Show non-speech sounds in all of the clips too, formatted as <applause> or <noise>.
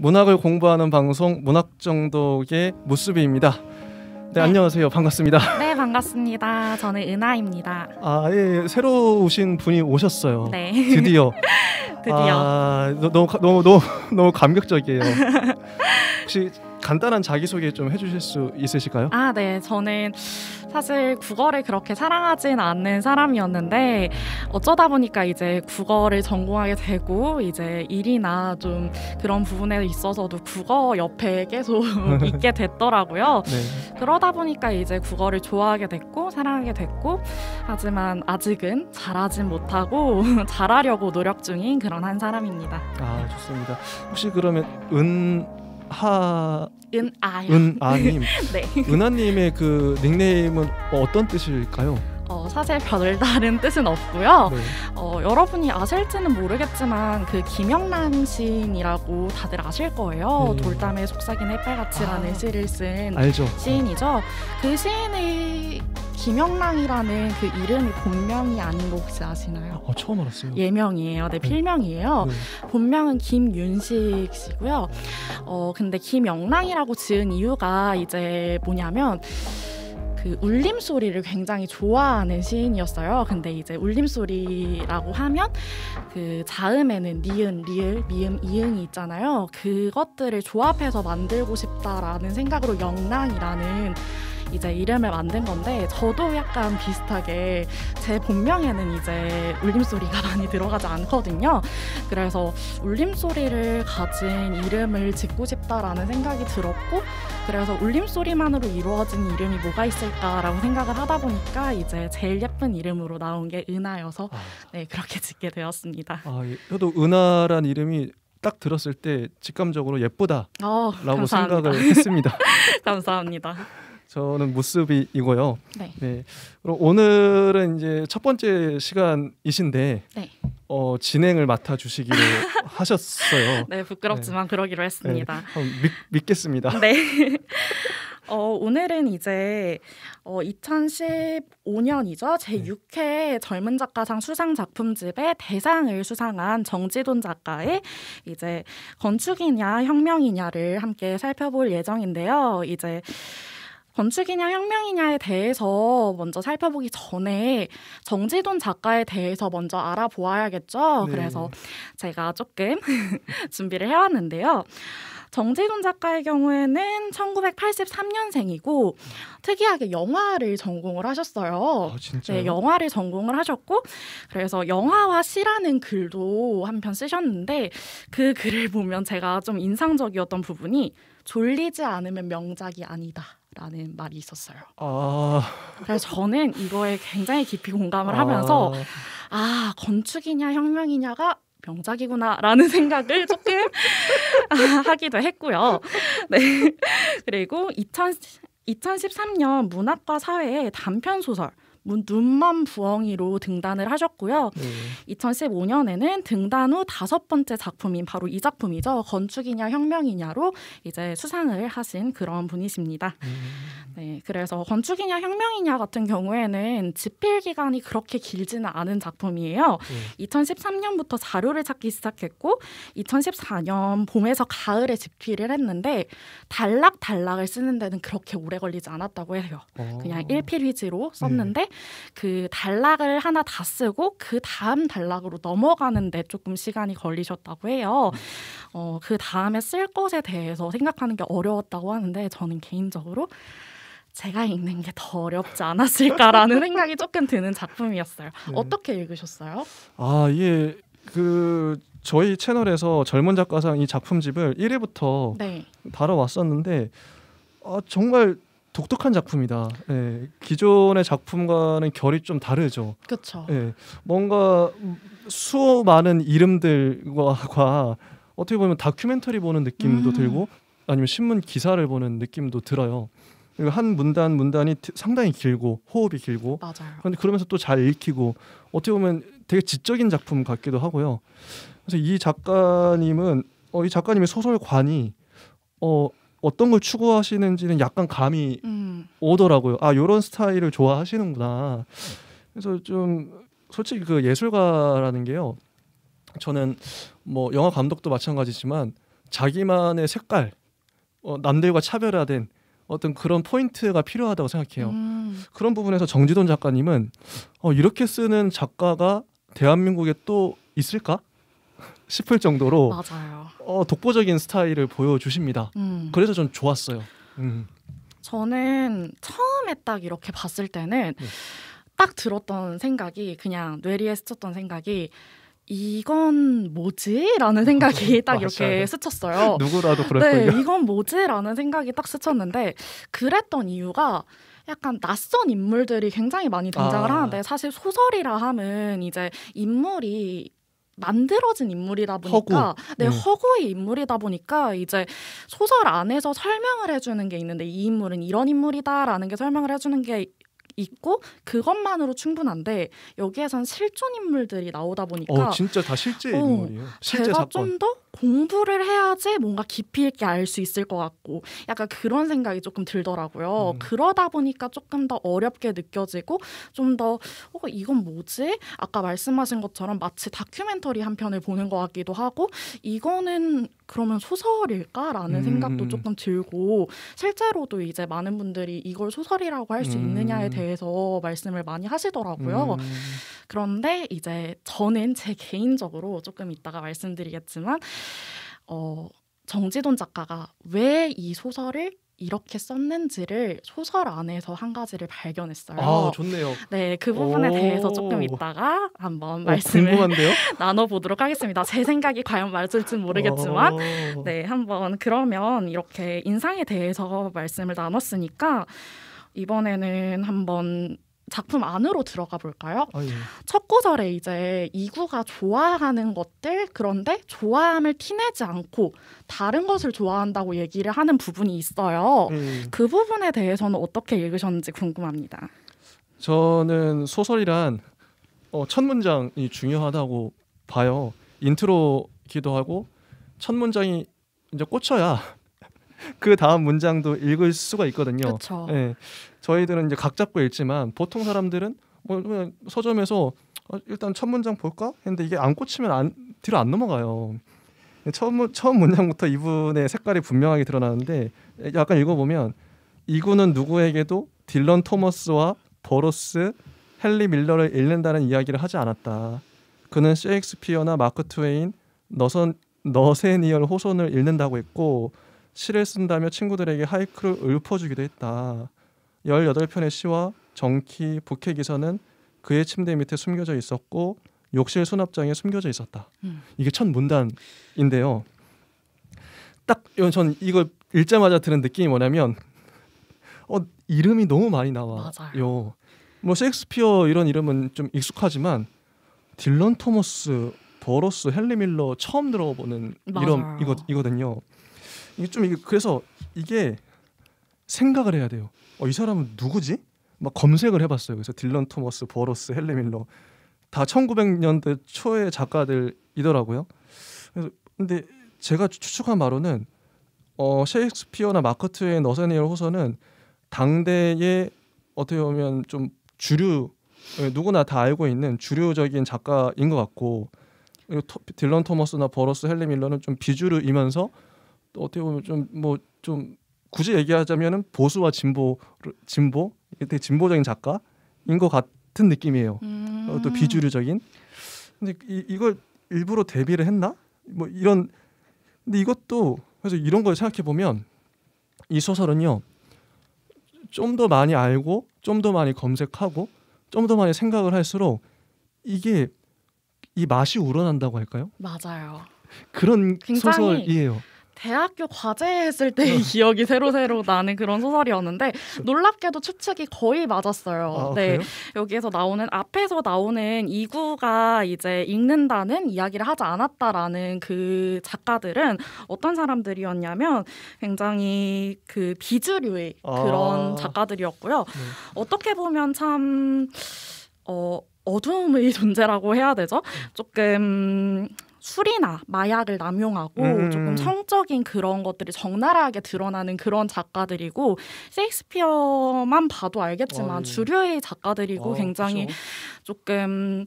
문학을 공부하는 방송 문학정독의 모습입니다. 네, 네, 안녕하세요. 반갑습니다. 네, 반갑습니다. 저는 은하입니다. 아, 예, 예. 새로 오신 분이 오셨어요. 네. 드디어. <laughs> 드디어. 아, 너무 너무 너무, 너무 감격적이에요. <laughs> 혹시 간단한 자기소개 좀 해주실 수 있으실까요? 아, 네. 저는 사실 국어를 그렇게 사랑하진 않는 사람이었는데 어쩌다 보니까 이제 국어를 전공하게 되고 이제 일이나 좀 그런 부분에 있어서도 국어 옆에 계속 <laughs> 있게 됐더라고요. <laughs> 네. 그러다 보니까 이제 국어를 좋아하게 됐고 사랑하게 됐고 하지만 아직은 잘하진 못하고 <laughs> 잘하려고 노력 중인 그런 한 사람입니다. 아, 좋습니다. 혹시 그러면 은 하은아 은아님. <laughs> 네. 은아님의 그 닉네임은 뭐 어떤 뜻일까요? 어, 사실 별다른 <laughs> 뜻은 없고요. 네. 어, 여러분이 아실지는 모르겠지만 그 김영란 시인이라고 다들 아실 거예요. 음. 돌담에 속삭인 햇발같이라는 아, 시를 쓴 알죠. 시인이죠. 그 시인의 김영랑이라는 그 이름이 본명이 아닌 거 혹시 아시나요? 어, 처음 알았어요. 예명이에요. 네, 네, 필명이에요. 네. 본명은 김윤식 씨고요. 어, 근데 김영랑이라고 지은 이유가 이제 뭐냐면 그 울림 소리를 굉장히 좋아하는 시인이었어요. 근데 이제 울림 소리라고 하면 그 자음에는 니은, 리을, 미음, 이응이 있잖아요. 그것들을 조합해서 만들고 싶다라는 생각으로 영랑이라는 이제 이름을 만든 건데 저도 약간 비슷하게 제 본명에는 이제 울림소리가 <laughs> 많이 들어가지 않거든요. 그래서 울림소리를 가진 이름을 짓고 싶다라는 생각이 들었고 그래서 울림소리만으로 이루어진 이름이 뭐가 있을까라고 생각을 하다 보니까 이제 제일 예쁜 이름으로 나온 게 은하여서 아. 네 그렇게 짓게 되었습니다. 아, 저도 예. 은하란 이름이 딱 들었을 때 직감적으로 예쁘다라고 어, 생각을 했습니다. <laughs> 감사합니다. 저는 무습이고요. 네. 네. 그럼 오늘은 이제 첫 번째 시간이신데 네. 어, 진행을 맡아 주시기로 <laughs> 하셨어요. 네, 부끄럽지만 네. 그러기로 했습니다. 네. 믿, 겠습니다 네. <laughs> 어, 오늘은 이제 어, 2015년이죠. 제6회 젊은 작가상 수상 작품집의 대상을 수상한 정지돈 작가의 이제 건축이냐 혁명이냐를 함께 살펴볼 예정인데요. 이제 건축이냐 혁명이냐에 대해서 먼저 살펴보기 전에 정지돈 작가에 대해서 먼저 알아보아야겠죠. 네. 그래서 제가 조금 <laughs> 준비를 해왔는데요. 정재돈 작가의 경우에는 1983년생이고 특이하게 영화를 전공을 하셨어요. 아, 네, 영화를 전공을 하셨고 그래서 영화와 시라는 글도 한 편 쓰셨는데 그 글을 보면 제가 좀 인상적이었던 부분이 졸리지 않으면 명작이 아니다라는 말이 있었어요. 아... 그래서 저는 이거에 굉장히 깊이 공감을 아... 하면서 아 건축이냐 혁명이냐가 명작이구나라는 <laughs> 생각을 조금 아, 하기도 했고요. 네 그리고 2000 2013년 문학과 사회의 단편 소설 눈만 부엉이로 등단을 하셨고요. 네. 2015년에는 등단 후 다섯 번째 작품인 바로 이 작품이죠. 건축이냐 혁명이냐로 이제 수상을 하신 그런 분이십니다. 음. 네, 그래서 건축이냐 혁명이냐 같은 경우에는 집필 기간이 그렇게 길지는 않은 작품이에요. 네. 2013년부터 자료를 찾기 시작했고 2014년 봄에서 가을에 집필을 했는데 달락 달락을 쓰는 데는 그렇게 오래 걸리지 않았다고 해요. 어. 그냥 일필휘지로 네. 썼는데 네. 그 단락을 하나 다 쓰고 그 다음 단락으로 넘어가는데 조금 시간이 걸리셨다고 해요. 어, 그 다음에 쓸 것에 대해서 생각하는 게 어려웠다고 하는데 저는 개인적으로 제가 읽는 게 더 어렵지 않았을까라는 <laughs> 생각이 조금 드는 작품이었어요. 네. 어떻게 읽으셨어요? 아, 예. 그 저희 채널에서 젊은 작가상 이 작품집을 1회부터 네. 다뤄왔었는데 아, 정말 독특한 작품이다. 예, 기존의 작품과는 결이 좀 다르죠. 그렇죠. 예, 뭔가 수많은 이름들과 어떻게 보면 다큐멘터리 보는 느낌도 음. 들고 아니면 신문 기사를 보는 느낌도 들어요. 한 문단 문단이 상당히 길고 호흡이 길고 맞아요. 그러면서 또 잘 읽히고 어떻게 보면 되게 지적인 작품 같기도 하고요. 그래서 이 작가님은 어, 이 작가님의 소설관이 어, 어떤 걸 추구하시는지는 약간 감이 음. 오더라고요. 아 이런 스타일을 좋아하시는구나. 그래서 좀 솔직히 그 예술가라는 게요. 저는 뭐 영화 감독도 마찬가지지만 자기만의 색깔, 어, 남들과 차별화된 어떤 그런 포인트가 필요하다고 생각해요. 음. 그런 부분에서 정지돈 작가님은 어, 이렇게 쓰는 작가가 대한민국에 또 있을까? <laughs> 싶을 정도로 맞아요. 어, 독보적인 스타일을 보여주십니다. 음. 그래서 좀 좋았어요. 음. 저는 처음에 딱 이렇게 봤을 때는 네. 딱 들었던 생각이 그냥 뇌리에 스쳤던 생각이 이건 뭐지라는 생각이 <laughs> 네, 딱 이렇게 스쳤어요. <laughs> 누구라도 그랬거든요. 네, 이건 뭐지라는 생각이 딱 스쳤는데 그랬던 이유가 약간 낯선 인물들이 굉장히 많이 등장을 아. 하는데 사실 소설이라 함은 이제 인물이 만들어진 인물이다 보니까 허구. 네, 네, 허구의 인물이다 보니까 이제 소설 안에서 설명을 해주는 게 있는데 이 인물은 이런 인물이다라는 게 설명을 해주는 게 있고 그것만으로 충분한데 여기에선 실존 인물들이 나오다 보니까 어, 진짜 다 실제 어, 인물이에요. 실제 제가 좀 더 공부를 해야지 뭔가 깊이 있게 알 수 있을 것 같고 약간 그런 생각이 조금 들더라고요. 음. 그러다 보니까 조금 더 어렵게 느껴지고 좀더 어, 이건 뭐지? 아까 말씀하신 것처럼 마치 다큐멘터리 한 편을 보는 것 같기도 하고 이거는 그러면 소설일까라는 음. 생각도 조금 들고 실제로도 이제 많은 분들이 이걸 소설이라고 할 수 있느냐에 음. 대해서 말씀을 많이 하시더라고요. 음. 그런데 이제 저는 제 개인적으로 조금 이따가 말씀드리겠지만 어 정지돈 작가가 왜 이 소설을 이렇게 썼는지를 소설 안에서 한 가지를 발견했어요. 아 좋네요. 네, 그 부분에 대해서 조금 이따가 한번 어, 말씀을 <laughs> 나눠보도록 하겠습니다. 제 생각이 과연 맞을지는 모르겠지만, 어. 네, 한번 그러면 이렇게 인상에 대해서 말씀을 나눴으니까 이번에는 한번 작품 안으로 들어가 볼까요? 아, 예. 첫 구절에 이제 이구가 좋아하는 것들 그런데 좋아함을 티내지 않고 다른 것을 좋아한다고 얘기를 하는 부분이 있어요. 음. 그 부분에 대해서는 어떻게 읽으셨는지 궁금합니다. 저는 소설이란 어, 첫 문장이 중요하다고 봐요. 인트로기도 하고 첫 문장이 이제 꽂혀야 그 다음 문장도 읽을 수가 있거든요. 그쵸. 예. 저희들은 이제 각 잡고 읽지만 보통 사람들은 뭐 그냥 서점에서 어, 일단 첫 문장 볼까 했는데 이게 안 꽂히면 안, 뒤로 안 넘어가요. 예, 처음 처음 문장부터 이분의 색깔이 분명하게 드러나는데 약간 읽어보면 이군은 누구에게도 딜런 토머스와 버로스 헨리 밀러를 읽는다는 이야기를 하지 않았다. 그는 셰익스피어나 마크 트웨인, 너선 너세니얼 호손을 읽는다고 했고 시를 쓴다며 친구들에게 하이크를 읊어주기도 했다. 18편의 시와 정키, 북해 기사는 그의 침대 밑에 숨겨져 있었고 욕실 수납장에 숨겨져 있었다. 음. 이게 첫 문단인데요. 딱 전 이걸 읽자마자 드는 느낌이 뭐냐면 어 이름이 너무 많이 나와요. 뭐 셰익스피어 이런 이름은 좀 익숙하지만 딜런 토머스, 버러스, 헨리 밀러 처음 들어보는 이름 이거 이거든요. 이게 좀 이게 그래서 이게 생각을 해야 돼요. 어, 이 사람은 누구지? 막 검색을 해봤어요. 그래서 딜런 토머스, 버러스, 헬리 밀러 다 1900년대 초의 작가들이더라고요. 그래서 근데 제가 추측한 바로는 어, 셰익스피어나 마크 트웨인, 너세니얼 호서는 당대의 어떻게 보면 좀 주류 예, 누구나 다 알고 있는 주류적인 작가인 것 같고 그리고 토, 딜런 토머스나 버러스 헬리 밀러는 좀 비주류이면서 어떻게 보면 좀 뭐좀 뭐 굳이 얘기하자면은 보수와 진보 진보 되게 진보적인 작가인 것 같은 느낌이에요. 어, 음. 또 비주류적인. 근데 이, 이걸 일부러 대비를 했나? 뭐 이런. 근데 이것도 그래서 이런 걸 생각해 보면 이 소설은요 좀 더 많이 알고 좀 더 많이 검색하고 좀 더 많이 생각을 할수록 이게 이 맛이 우러난다고 할까요? 맞아요. 그런 소설이에요. 대학교 과제 했을 때의 어. <laughs> 기억이 새로새로 나는 그런 소설이었는데 놀랍게도 추측이 거의 맞았어요. 아, 네. 여기에서 나오는 앞에서 나오는 이구가 이제 읽는다는 이야기를 하지 않았다라는 그 작가들은 어떤 사람들이었냐면 굉장히 그 비주류의 아. 그런 작가들이었고요. 네. 어떻게 보면 참 어, 어둠의 <laughs> 존재라고 해야 되죠. 네. 조금 술이나 마약을 남용하고 음, 음, 음. 조금 성적인 그런 것들이 적나라하게 드러나는 그런 작가들이고 셰익스피어만 봐도 알겠지만 어, 주류의 작가들이고 어, 굉장히 그쵸? 조금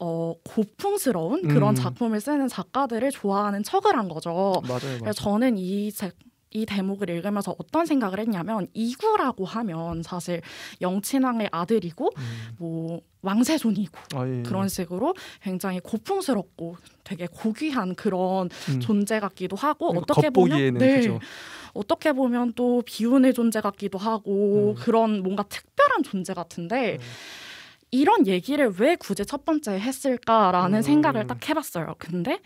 어, 고풍스러운 그런 음. 작품을 쓰는 작가들을 좋아하는 척을 한 거죠. 맞아요, 맞아요. 저는 이책 이 대목을 읽으면서 어떤 생각을 했냐면 이구라고 하면 사실 영친왕의 아들이고 음. 뭐 왕세손이고 아, 예, 예, 그런 식으로 굉장히 고풍스럽고 되게 고귀한 그런 음. 존재 같기도 하고 음, 어떻게 보면 네. 어떻게 보면 또 비운의 존재 같기도 하고 음. 그런 뭔가 특별한 존재 같은데 음. 이런 얘기를 왜 굳이 첫 번째 했을까라는 음. 생각을 딱 해봤어요. 근데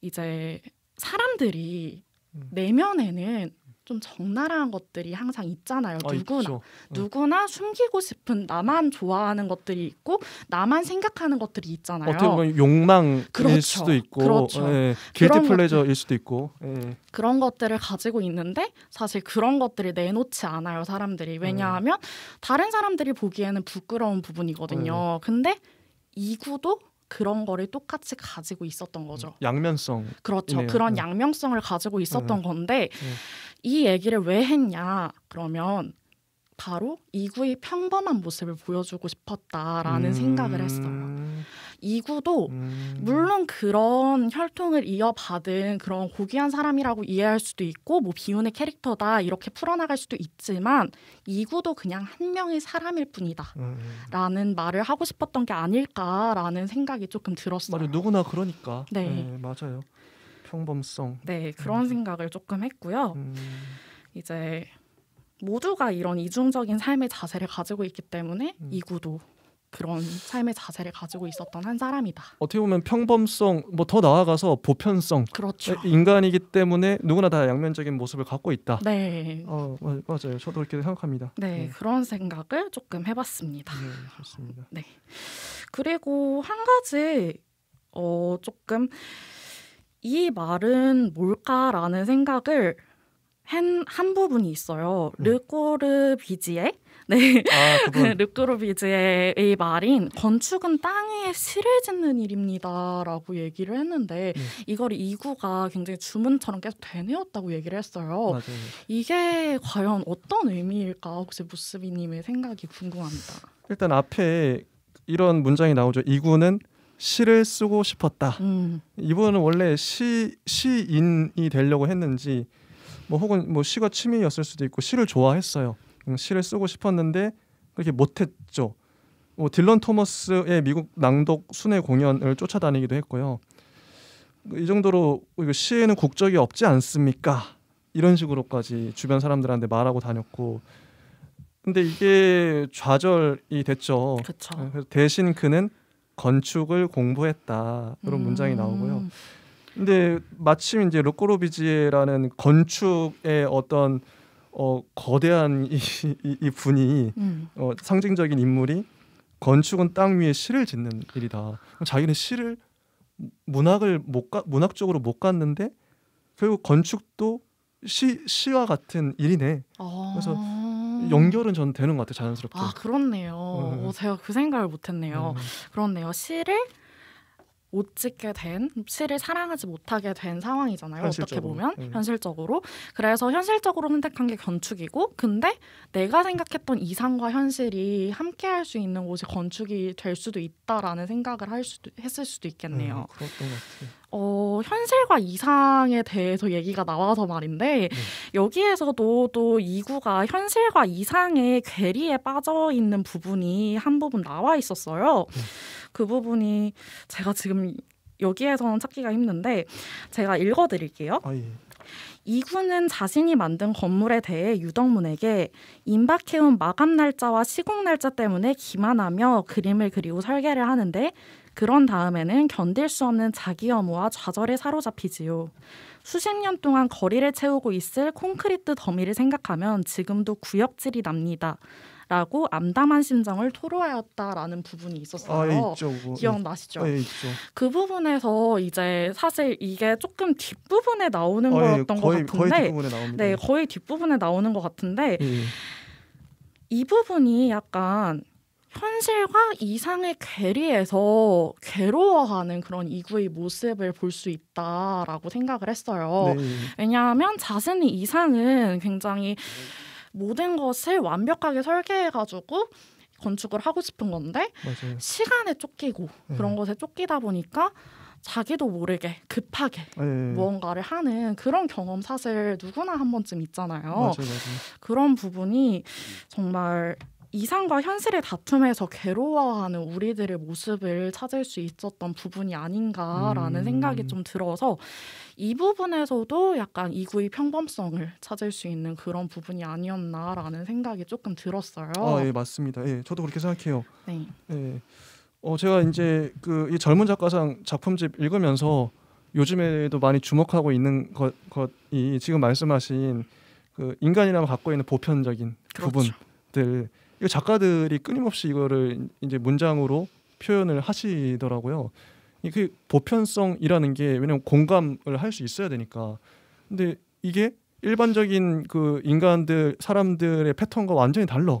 이제 사람들이 음. 내면에는 좀 적나라한 것들이 항상 있잖아요. 아, 누구나 있 음. 누구나 숨기고 싶은 나만 좋아하는 것들이 있고 나만 생각하는 것들이 있잖아요. 어떻게 보면 욕망일 그렇죠. 수도 있고, 그렇죠. 예, 길티 플레저일 수도 있고 예. 그런 것들을 가지고 있는데 사실 그런 것들을 내놓지 않아요 사람들이 음. 왜냐하면 음. 다른 사람들이 보기에는 부끄러운 부분이거든요. 음. 근데 이구도 그런 거를 똑같이 가지고 있었던 음, 거죠. 양면성. 그렇죠. 네 그런 네. 양면성을 가지고 있었던 네, 네. 건데 네. 이 얘기를 왜 했냐? 그러면 바로 이구의 평범한 모습을 보여주고 싶었다라는 음... 생각을 했어요. 이구도 음. 물론 그런 혈통을 이어받은 그런 고귀한 사람이라고 이해할 수도 있고 뭐 비운의 캐릭터다 이렇게 풀어나갈 수도 있지만 이구도 그냥 한 명의 사람일 뿐이다라는 음. 음, 음. 말을 하고 싶었던 게 아닐까라는 생각이 조금 들었어요. 맞아요. 누구나 그러니까. 네, 네 맞아요. 평범성. 네 음. 그런 음. 생각을 조금 했고요. 이제 모두가 이런 이중적인 삶의 자세를 가지고 있기 때문에 이구도 그런 삶의 자세를 가지고 있었던 한 사람이다. 어떻게 보면 평범성, 뭐 더 나아가서 보편성. 그렇죠. 인간이기 때문에 누구나 다 양면적인 모습을 갖고 있다. 네. 어, 어, 맞아요. 저도 그렇게 생각합니다. 네, 네. 그런 생각을 조금 해봤습니다. 네, 좋습니다. 네. 그리고 한 가지 어 조금 이 말은 뭘까라는 생각을 한, 한 부분이 있어요. 음. 르꼬르 비지의 네. 아, <laughs> 르크로비즈의 말인 건축은 땅에 실을 짓는 일입니다라고 얘기를 했는데 네. 이걸 이구가 굉장히 주문처럼 계속 되뇌었다고 얘기를 했어요. 맞아요. 이게 과연 어떤 의미일까 혹시 무스비님의 생각이 궁금합니다. 일단 앞에 이런 문장이 나오죠. 이구는 시를 쓰고 싶었다. 음. 이분은 원래 시 시인이 되려고 했는지 뭐 혹은 뭐 시가 취미였을 수도 있고 시를 좋아했어요. 음, 시를 쓰고 싶었는데 그렇게 못했죠. 뭐 딜런 토머스의 미국 낭독 순회 공연을 쫓아다니기도 했고요. 이 정도로 시에는 국적이 없지 않습니까? 이런 식으로까지 주변 사람들한테 말하고 다녔고 근데 이게 좌절이 됐죠. 그쵸. 네, 그래서 대신 그는 건축을 공부했다 그런 음. 문장이 나오고요. 근데 마침 이제 루꼬로비지에라는 건축의 어떤 어, 거대한 이, 이, 이 분이 음. 어, 상징적인 인물이 건축은 땅 위에 시를 짓는 일이다. 자기는 시를 문학을 못 가, 문학적으로 못 갔는데 결국 건축도 시 시와 같은 일이네. 아~ 그래서 연결은 전 되는 것 같아요 자연스럽게. 아 그렇네요. 음. 오, 어, 제가 그 생각을 못했네요. 음. 그렇네요. 시를 못 찍게 된 시를 사랑하지 못하게 된 상황이잖아요. 현실적으로. 어떻게 보면 음. 현실적으로 그래서 현실적으로 선택한 게 건축이고 근데 내가 생각했던 이상과 현실이 함께할 수 있는 곳이 건축이 될 수도 있다라는 생각을 할 수도 했을 수도 있겠네요. 음, 어, 현실과 이상에 대해서 얘기가 나와서 말인데 음. 여기에서도 또 이구가 현실과 이상의 괴리에 빠져 있는 부분이 한 부분 나와 있었어요. 음. 그 부분이 제가 지금 여기에서는 찾기가 힘든데 제가 읽어드릴게요. 아, 예. 이군은 자신이 만든 건물에 대해 유덕문에게 임박해온 마감 날짜와 시공 날짜 때문에 기만하며 그림을 그리고 설계를 하는데 그런 다음에는 견딜 수 없는 자기 혐오와 좌절에 사로잡히지요. 수십 년 동안 거리를 채우고 있을 콘크리트 더미를 생각하면 지금도 구역질이 납니다. 라고 암담한 심정을 토로하였다라는 부분이 있었어요. 아, 예, 있죠, 뭐, 예. 기억나시죠? 아, 예, 그 부분에서 이제 사실 이게 조금 뒷부분에 나오는 아, 예, 거였던 예, 거의, 것 같은데 거의 네, 거의 뒷부분에 나오는 것 같은데 예. 이 부분이 약간 현실과 이상의 괴리에서 괴로워하는 그런 이구의 모습을 볼 수 있다라고 생각을 했어요. 네. 왜냐하면 자신의 이상은 굉장히 네. 모든 것을 완벽하게 설계해가지고 건축을 하고 싶은 건데 맞아요. 시간에 쫓기고 네. 그런 것에 쫓기다 보니까 자기도 모르게 급하게 네. 네, 네. 무언가를 하는 그런 경험 사실 누구나 한 번쯤 있잖아요. 맞아요, 맞아요. 그런 부분이 정말 이상과 현실의 다툼에서 괴로워하는 우리들의 모습을 찾을 수 있었던 부분이 아닌가라는 음. 생각이 좀 들어서 이 부분에서도 약간 이구의 평범성을 찾을 수 있는 그런 부분이 아니었나라는 생각이 조금 들었어요. 아, 예, 맞습니다. 예, 저도 그렇게 생각해요. 네. 예. 어, 제가 이제 그이 젊은 작가상 작품집 읽으면서 요즘에도 많이 주목하고 있는 것, 것 이 지금 말씀하신 그 인간이라면 갖고 있는 보편적인 그렇죠. 부분들 이 작가들이 끊임없이 이거를 이제 문장으로 표현을 하시더라고요. 이게 그 보편성이라는 게 왜냐면 공감을 할 수 있어야 되니까. 근데 이게 일반적인 그 인간들 사람들의 패턴과 완전히 달라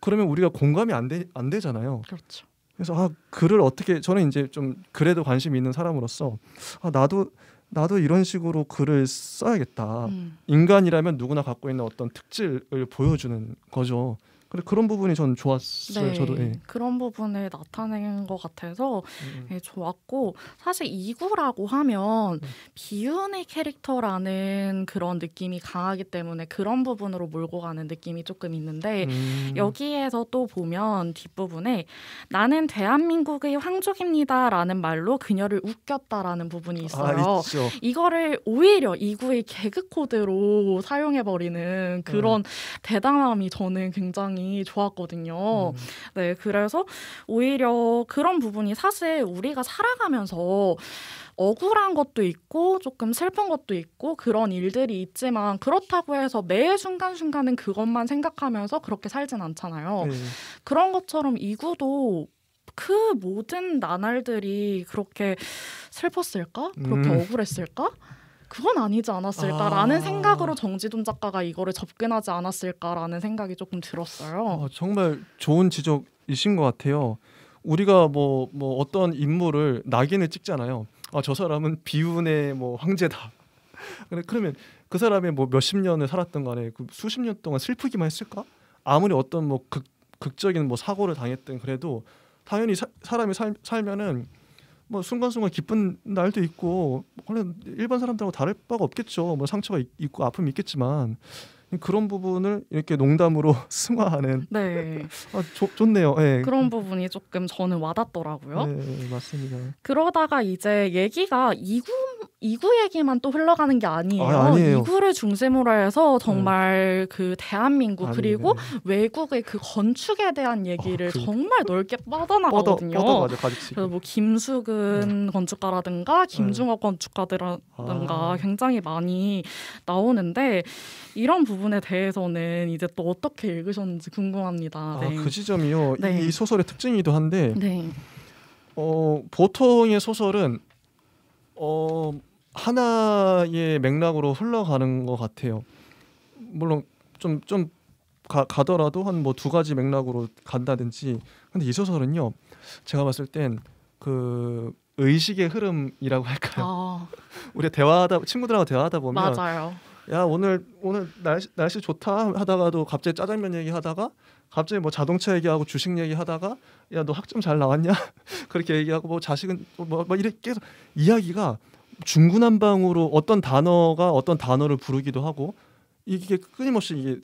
그러면 우리가 공감이 안, 되, 안 되잖아요. 그렇죠. 그래서 아 글을 어떻게 저는 이제 좀 글에도 관심이 있는 사람으로서 아 나도 나도 이런 식으로 글을 써야겠다. 음. 인간이라면 누구나 갖고 있는 어떤 특질을 보여주는 거죠. 근데 그런 부분이 전 좋았어요. 네, 저도 예. 그런 부분을 나타낸 것 같아서 음. 음. 예, 좋았고 사실 이구라고 하면 음. 비운의 캐릭터라는 그런 느낌이 강하기 때문에 그런 부분으로 몰고 가는 느낌이 조금 있는데 음. 여기에서 또 보면 뒷부분에 나는 대한민국의 황족입니다라는 말로 그녀를 웃겼다라는 부분이 아, 있어요. 아, 이거를 오히려 이구의 개그 코드로 사용해 버리는 음. 그런 대담함이 저는 굉장히 굉장히 좋았거든요. 음. 네, 그래서 오히려 그런 부분이 사실 우리가 살아가면서 억울한 것도 있고 조금 슬픈 것도 있고 그런 일들이 있지만 그렇다고 해서 매 순간순간은 그것만 생각하면서 그렇게 살진 않잖아요. 네. 그런 것처럼 이구도 그 모든 나날들이 그렇게 슬펐을까? 그렇게 음. 억울했을까? 그건 아니지 않았을까라는 아. 생각으로 정지돈 작가가 이거를 접근하지 않았을까라는 생각이 조금 들었어요. 어, 정말 좋은 지적이신 것 같아요. 우리가 뭐, 뭐 어떤 인물을 낙인을 찍잖아요. 아, 저 사람은 비운의 뭐 황제다. <laughs> 그러면 그 사람이 뭐 몇십 년을 살았던 간에 그 수십 년 동안 슬프기만 했을까? 아무리 어떤 뭐 극, 극적인 뭐 사고를 당했든 그래도 당연히 사, 사람이 살, 살면은 뭐 순간순간 기쁜 날도 있고 뭐, 원래 일반 사람들하고 다를 바가 없겠죠. 뭐 상처가 있고 아픔이 있겠지만 그런 부분을 이렇게 농담으로 <laughs> 승화하는 네. 아, 조, 좋네요. 네. 그런 부분이 조금 저는 와닿더라고요. 네, 맞습니다. 그러다가 이제 얘기가 이구 이구 얘기만 또 흘러가는 게 아니에요. 아, 니에요 이구를 중심으로 해서 네. 정말 네. 그 대한민국 아니, 그리고 네. 외국의 그 건축에 대한 얘기를 아, 그... 정말 넓게 뻗어나거든요 그래서 뭐 김수근 네. 건축가라든가 김중호 네. 건축가라든가 아. 굉장히 많이 나오는데 이런 부분에 대해서는 이제 또 어떻게 읽으셨는지 궁금합니다. 아, 네. 그 지점이요. 네. 이 소설의 특징이기도 한데 네. 어, 보통의 소설은 어, 하나의 맥락으로 흘러가는 것 같아요. 물론 좀좀 가더라도 한 뭐 두 가지 맥락으로 간다든지. 근데 이 소설은요, 제가 봤을 땐 그 의식의 흐름이라고 할까요? 아. 우리 대화하다 친구들하고 대화하다 보면 맞아요. 야 오늘 오늘 날씨 날씨 좋다 하다가도 갑자기 짜장면 얘기하다가 갑자기 뭐 자동차 얘기하고 주식 얘기하다가 야 너 학점 잘 나왔냐 <laughs> 그렇게 얘기하고 뭐 자식은 뭐, 뭐 이렇게 계속 이야기가 중구난방으로 어떤 단어가 어떤 단어를 부르기도 하고 이게 끊임없이 이게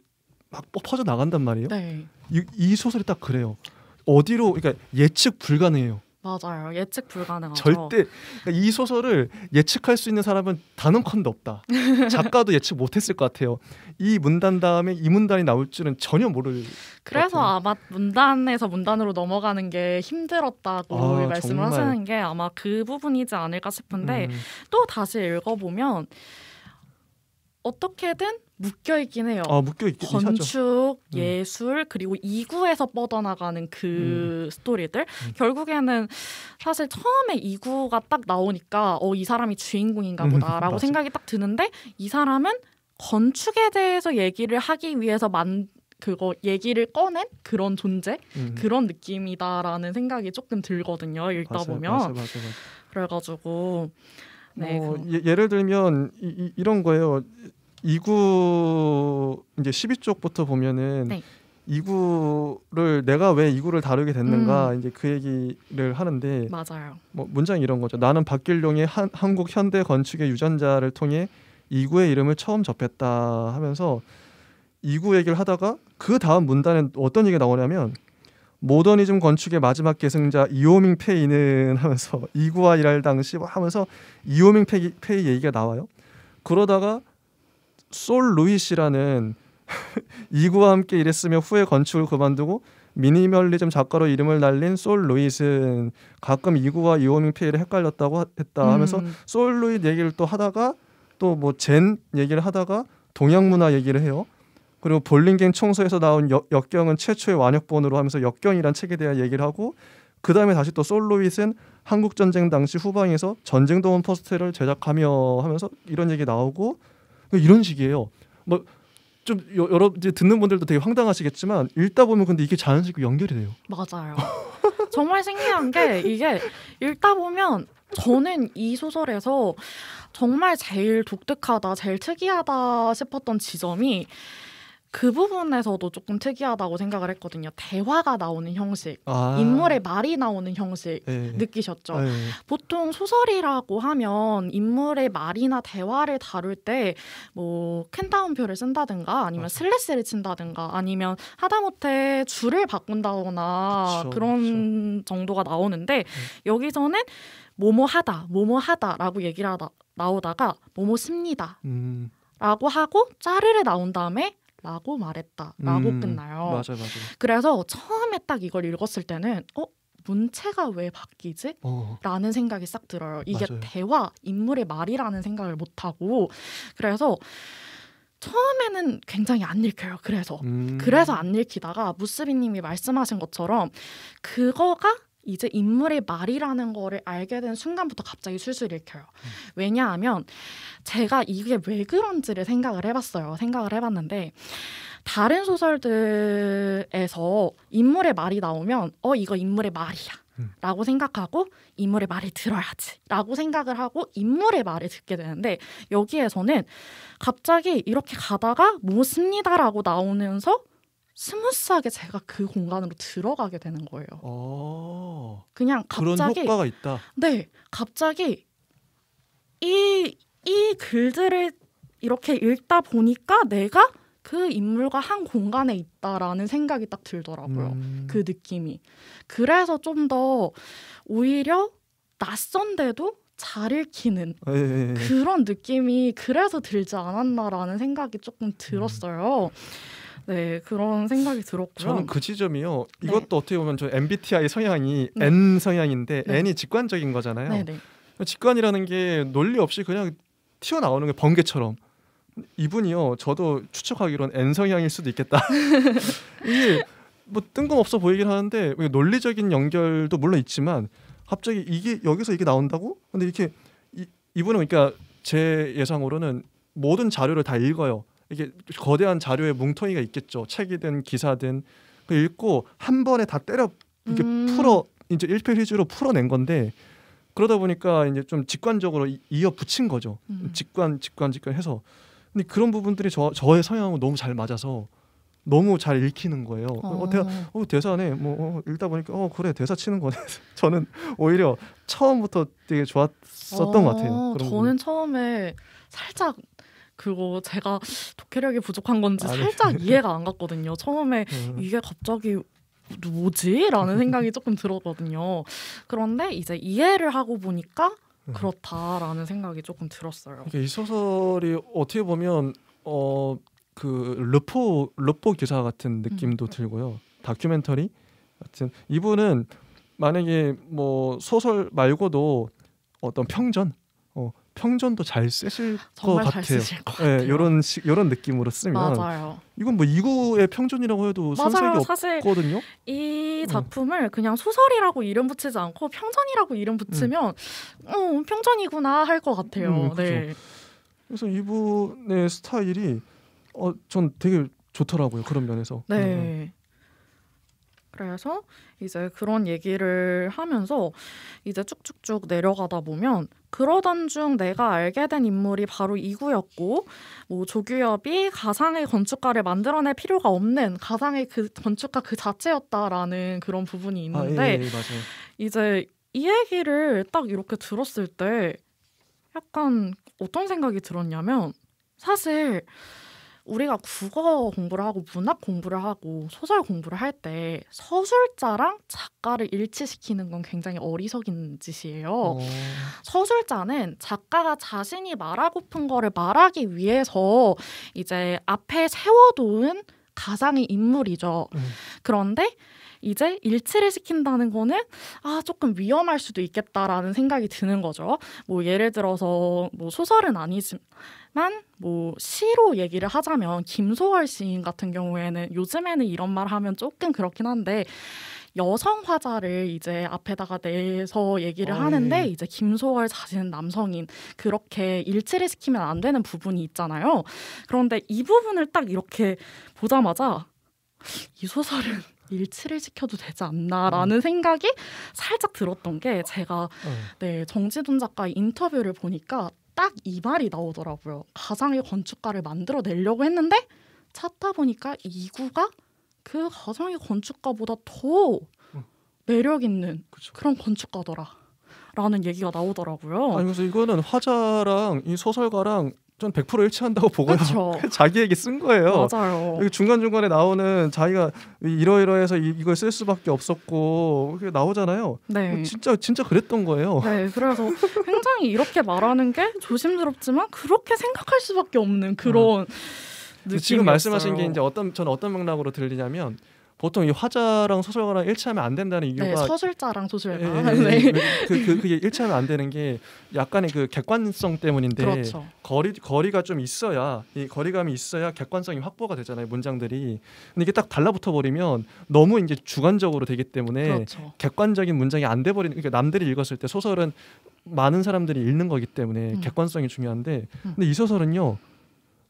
막 퍼져 나간단 말이에요. 네. 이, 이 소설이 딱 그래요. 어디로 그러니까 예측 불가능해요. 맞아요. 예측 불가능하죠. 절대 그러니까 이 소설을 예측할 수 있는 사람은 단언컨대 없다. 작가도 예측 못했을 것 같아요. 이 문단 다음에 이 문단이 나올 줄은 전혀 모를. 그래서 아마 문단에서 문단으로 넘어가는 게 힘들었다고 아, 말씀을 정말. 하시는 게 아마 그 부분이지 않을까 싶은데 음. 또 다시 읽어보면 어떻게든 묶여 있긴 해요. 아, 어, 묶여 있긴 건축, 하죠. 음. 예술 그리고 이구에서 뻗어나가는 그 음. 스토리들 음. 결국에는 사실 처음에 이구가 딱 나오니까 어 이 사람이 주인공인가 음, 보다라고 생각이 딱 드는데 이 사람은 건축에 대해서 얘기를 하기 위해서 만 그거 얘기를 꺼낸 그런 존재 음. 그런 느낌이다라는 생각이 조금 들거든요. 읽다 맞아요, 보면 맞아요, 맞아요, 그래가지고. 네, 어, 예, 를 들면 이, 이런 거예요. 이구 이제 12쪽부터 보면은 네. 이구를 내가 왜 이구를 다루게 됐는가 음. 이제 그 얘기를 하는데 맞아요. 뭐 문장 이런 이 거죠. 나는 박길룡의 한, 한국 현대 건축의 유전자를 통해 이구의 이름을 처음 접했다 하면서 이구 얘기를 하다가 그 다음 문단에 어떤 얘기가 나오냐면 모더니즘 건축의 마지막 계승자 이오밍 페이는 하면서 이구와 일할 당시 뭐 하면서 이오밍 페이 얘기가 나와요. 그러다가 솔 루이시라는 <laughs> 이구와 함께 일했으며 후에 건축을 그만두고 미니멀리즘 작가로 이름을 날린 솔 루이스는 가끔 이구와 이오밍 페이를 헷갈렸다고 했다 음. 하면서 음. 솔 루이 얘기를 또 하다가 또 뭐 젠 얘기를 하다가 동양 문화 얘기를 해요. 그리고 볼링갱 청소에서 나온 역, 역경은 최초의 완역본으로 하면서 역경이란 책에 대한 얘기를 하고 그 다음에 다시 또 솔루이윗는 한국 전쟁 당시 후방에서 전쟁 동원 포스터를 제작하며 하면서 이런 얘기 나오고 그러니까 이런 식이에요. 뭐 좀 여러 이제 듣는 분들도 되게 황당하시겠지만 읽다 보면 근데 이게 자연스럽게 연결이 돼요. 맞아요. 정말 신기한 게 이게 읽다 보면 저는 이 소설에서 정말 제일 독특하다, 제일 특이하다 싶었던 지점이 그 부분에서도 조금 특이하다고 생각을 했거든요. 대화가 나오는 형식, 아~ 인물의 말이 나오는 형식 네. 느끼셨죠? 네. 보통 소설이라고 하면 인물의 말이나 대화를 다룰 때 뭐 캔다운표를 쓴다든가 아니면 맞아. 슬래시를 친다든가 아니면 하다못해 줄을 바꾼다거나 그쵸, 그런 그쵸. 정도가 나오는데 네. 여기서는 뭐뭐하다, 뭐뭐하다라고 얘기를 하다 나오다가 뭐뭐씁니다. 음. 라고 하고 짜르르 나온 다음에 라고 말했다라고 음, 끝나요. 맞아요, 맞아요. 그래서 처음에 딱 이걸 읽었을 때는 어 문체가 왜 바뀌지? 어. 라는 생각이 싹 들어요. 이게 맞아요. 대화 인물의 말이라는 생각을 못 하고 그래서 처음에는 굉장히 안 읽혀요. 그래서 음. 그래서 안 읽히다가 무스비님이 말씀하신 것처럼 그거가 이제 인물의 말이라는 거를 알게 된 순간부터 갑자기 술술 읽혀요. 음. 왜냐하면 제가 이게 왜 그런지를 생각을 해봤어요. 생각을 해봤는데 다른 소설들에서 인물의 말이 나오면 어 이거 인물의 말이야. 음. 라고 생각하고 인물의 말을 들어야지 라고 생각을 하고 인물의 말을 듣게 되는데 여기에서는 갑자기 이렇게 가다가 뭐습니다라고 나오면서 스무스하게 제가 그 공간으로 들어가게 되는 거예요. 어... 그냥 갑자기 그런 효과가 있다. 네, 갑자기 이 이 글들을 이렇게 읽다 보니까 내가 그 인물과 한 공간에 있다라는 생각이 딱 들더라고요. 음... 그 느낌이. 그래서 좀 더 오히려 낯선데도 잘 읽히는 에이... 예, 예, 예. 그런 느낌이 그래서 들지 않았나라는 생각이 조금 들었어요. 음... 네 그런 생각이 들었고요. 저는 그 지점이요. 네. 이것도 네. 어떻게 보면 저 MBTI 성향이 네. N 성향인데 네. N이 직관적인 거잖아요. 네, 네. 직관이라는 게 논리 없이 그냥 튀어나오는 게 번개처럼. 이분이요. 저도 추측하기론 N 성향일 수도 있겠다. <laughs> 이게 뭐 뜬금없어 보이긴 하는데 논리적인 연결도 물론 있지만 갑자기 이게 여기서 이게 나온다고? 근데 이렇게 이, 이분은 그러니까 제 예상으로는 모든 자료를 다 읽어요. 이게 거대한 자료의 뭉텅이가 있겠죠. 책이든 기사든 그 읽고 한 번에 다 때려 이렇게 음. 풀어 이제 일필휘주로 풀어낸 건데 그러다 보니까 이제 좀 직관적으로 이어 붙인 거죠. 음. 직관 직관 직관해서 근데 그런 부분들이 저 저의 성향하고 너무 잘 맞아서 너무 잘 읽히는 거예요. 어, 어 대, 어 대사네. 뭐 어, 읽다 보니까 어 그래 대사 치는 거네. <laughs> 저는 오히려 처음부터 되게 좋았었던 것 같아요. 어, 저는 부분. 처음에 살짝 그거 제가 독해력이 부족한 건지 살짝 <laughs> 이해가 안 갔거든요. 처음에 음. 이게 갑자기 뭐지? 라는 생각이 조금 들었거든요. 그런데 이제 이해를 하고 보니까 음. 그렇다라는 생각이 조금 들었어요. 이 소설이 어떻게 보면 어그 르포 르포 기사 같은 느낌도 음. 들고요. 다큐멘터리 같은 이분은 만약에 뭐 소설 말고도 어떤 평전 평전도 잘 쓰실 <laughs> 것 같아요. 쓰실 것 예, 같아요. 네, 이런 시, 이런 느낌으로 쓰면 맞아요. 이건 뭐 이거의 평전이라고 해도 맞아요. 실 없거든요. 이 음. 작품을 음. 그냥 소설이라고 이름 붙이지 않고 평전이라고 이름 붙이면 음. 어, 평전이구나 할 것 같아요. 음, 네. 그래서 이분의 스타일이 어, 전 되게 좋더라고요 그런 면에서. 네. 음, 그래서 이제 그런 얘기를 하면서 이제 쭉쭉쭉 내려가다 보면 그러던 중 내가 알게 된 인물이 바로 이구였고 뭐 조규엽이 가상의 건축가를 만들어낼 필요가 없는 가상의 그 건축가 그 자체였다라는 그런 부분이 있는데 아, 예, 예, 예 이제 이 얘기를 딱 이렇게 들었을 때 약간 어떤 생각이 들었냐면 사실 우리가 국어 공부를 하고 문학 공부를 하고 소설 공부를 할 때 서술자랑 작가를 일치시키는 건 굉장히 어리석인 짓이에요. 어. 서술자는 작가가 자신이 말하고픈 거를 말하기 위해서 이제 앞에 세워놓 가상의 인물이죠. 음. 그런데 이제 일치를 시킨다는 거는 아 조금 위험할 수도 있겠다라는 생각이 드는 거죠. 뭐 예를 들어서 뭐 소설은 아니지 뭐 시로 얘기를 하자면 김소월 시인 같은 경우에는 요즘에는 이런 말 하면 조금 그렇긴 한데 여성 화자를 이제 앞에다가 내서 얘기를 어 하는데 예. 이제 김소월 자신은 남성인 그렇게 일치를 시키면 안 되는 부분이 있잖아요. 그런데 이 부분을 딱 이렇게 보자마자 이 소설은 <laughs> 일치를 시켜도 되지 않나라는 음. 생각이 살짝 들었던 게 제가 어. 네 정지돈 작가의 인터뷰를 보니까 딱이 말이 나오더라고요. 가상의 건축가를 만들어 내려고 했는데 찾다 보니까 이구가 그 가상의 건축가보다 더 매력 있는 그쵸. 그런 건축가더라. 라는 얘기가 나오더라고요. 아니 그래서 이거는 화자랑 이 소설가랑 전100% 일치한다고 보고요. 자기에게 쓴 거예요. 맞아요. 중간 중간에 나오는 자기가 이러이러해서 이, 이걸 쓸 수밖에 없었고 그게 나오잖아요. 네. 어, 진짜 진짜 그랬던 거예요. 네. 그래서 굉장히 이렇게 말하는 게 조심스럽지만 그렇게 생각할 수밖에 없는 그런. 아. 지금 말씀하신 게 이제 어떤 저 어떤 맥락으로 들리냐면 보통 이 화자랑 소설가랑 일치하면 안 된다는 이유가 네, 서술자랑 소설가 예, 예, 예, <laughs> 네. 그, 그, 그, 그게 일치하면 안 되는 게 약간의 그 객관성 때문인데 그렇죠. 거리 거리가 좀 있어야 이 거리감이 있어야 객관성이 확보가 되잖아요 문장들이 근데 이게 딱 달라붙어 버리면 너무 이제 주관적으로 되기 때문에 그렇죠. 객관적인 문장이 안 돼 버리는 그러니까 남들이 읽었을 때 소설은 많은 사람들이 읽는 거기 때문에 음. 객관성이 중요한데 음. 근데 이 소설은요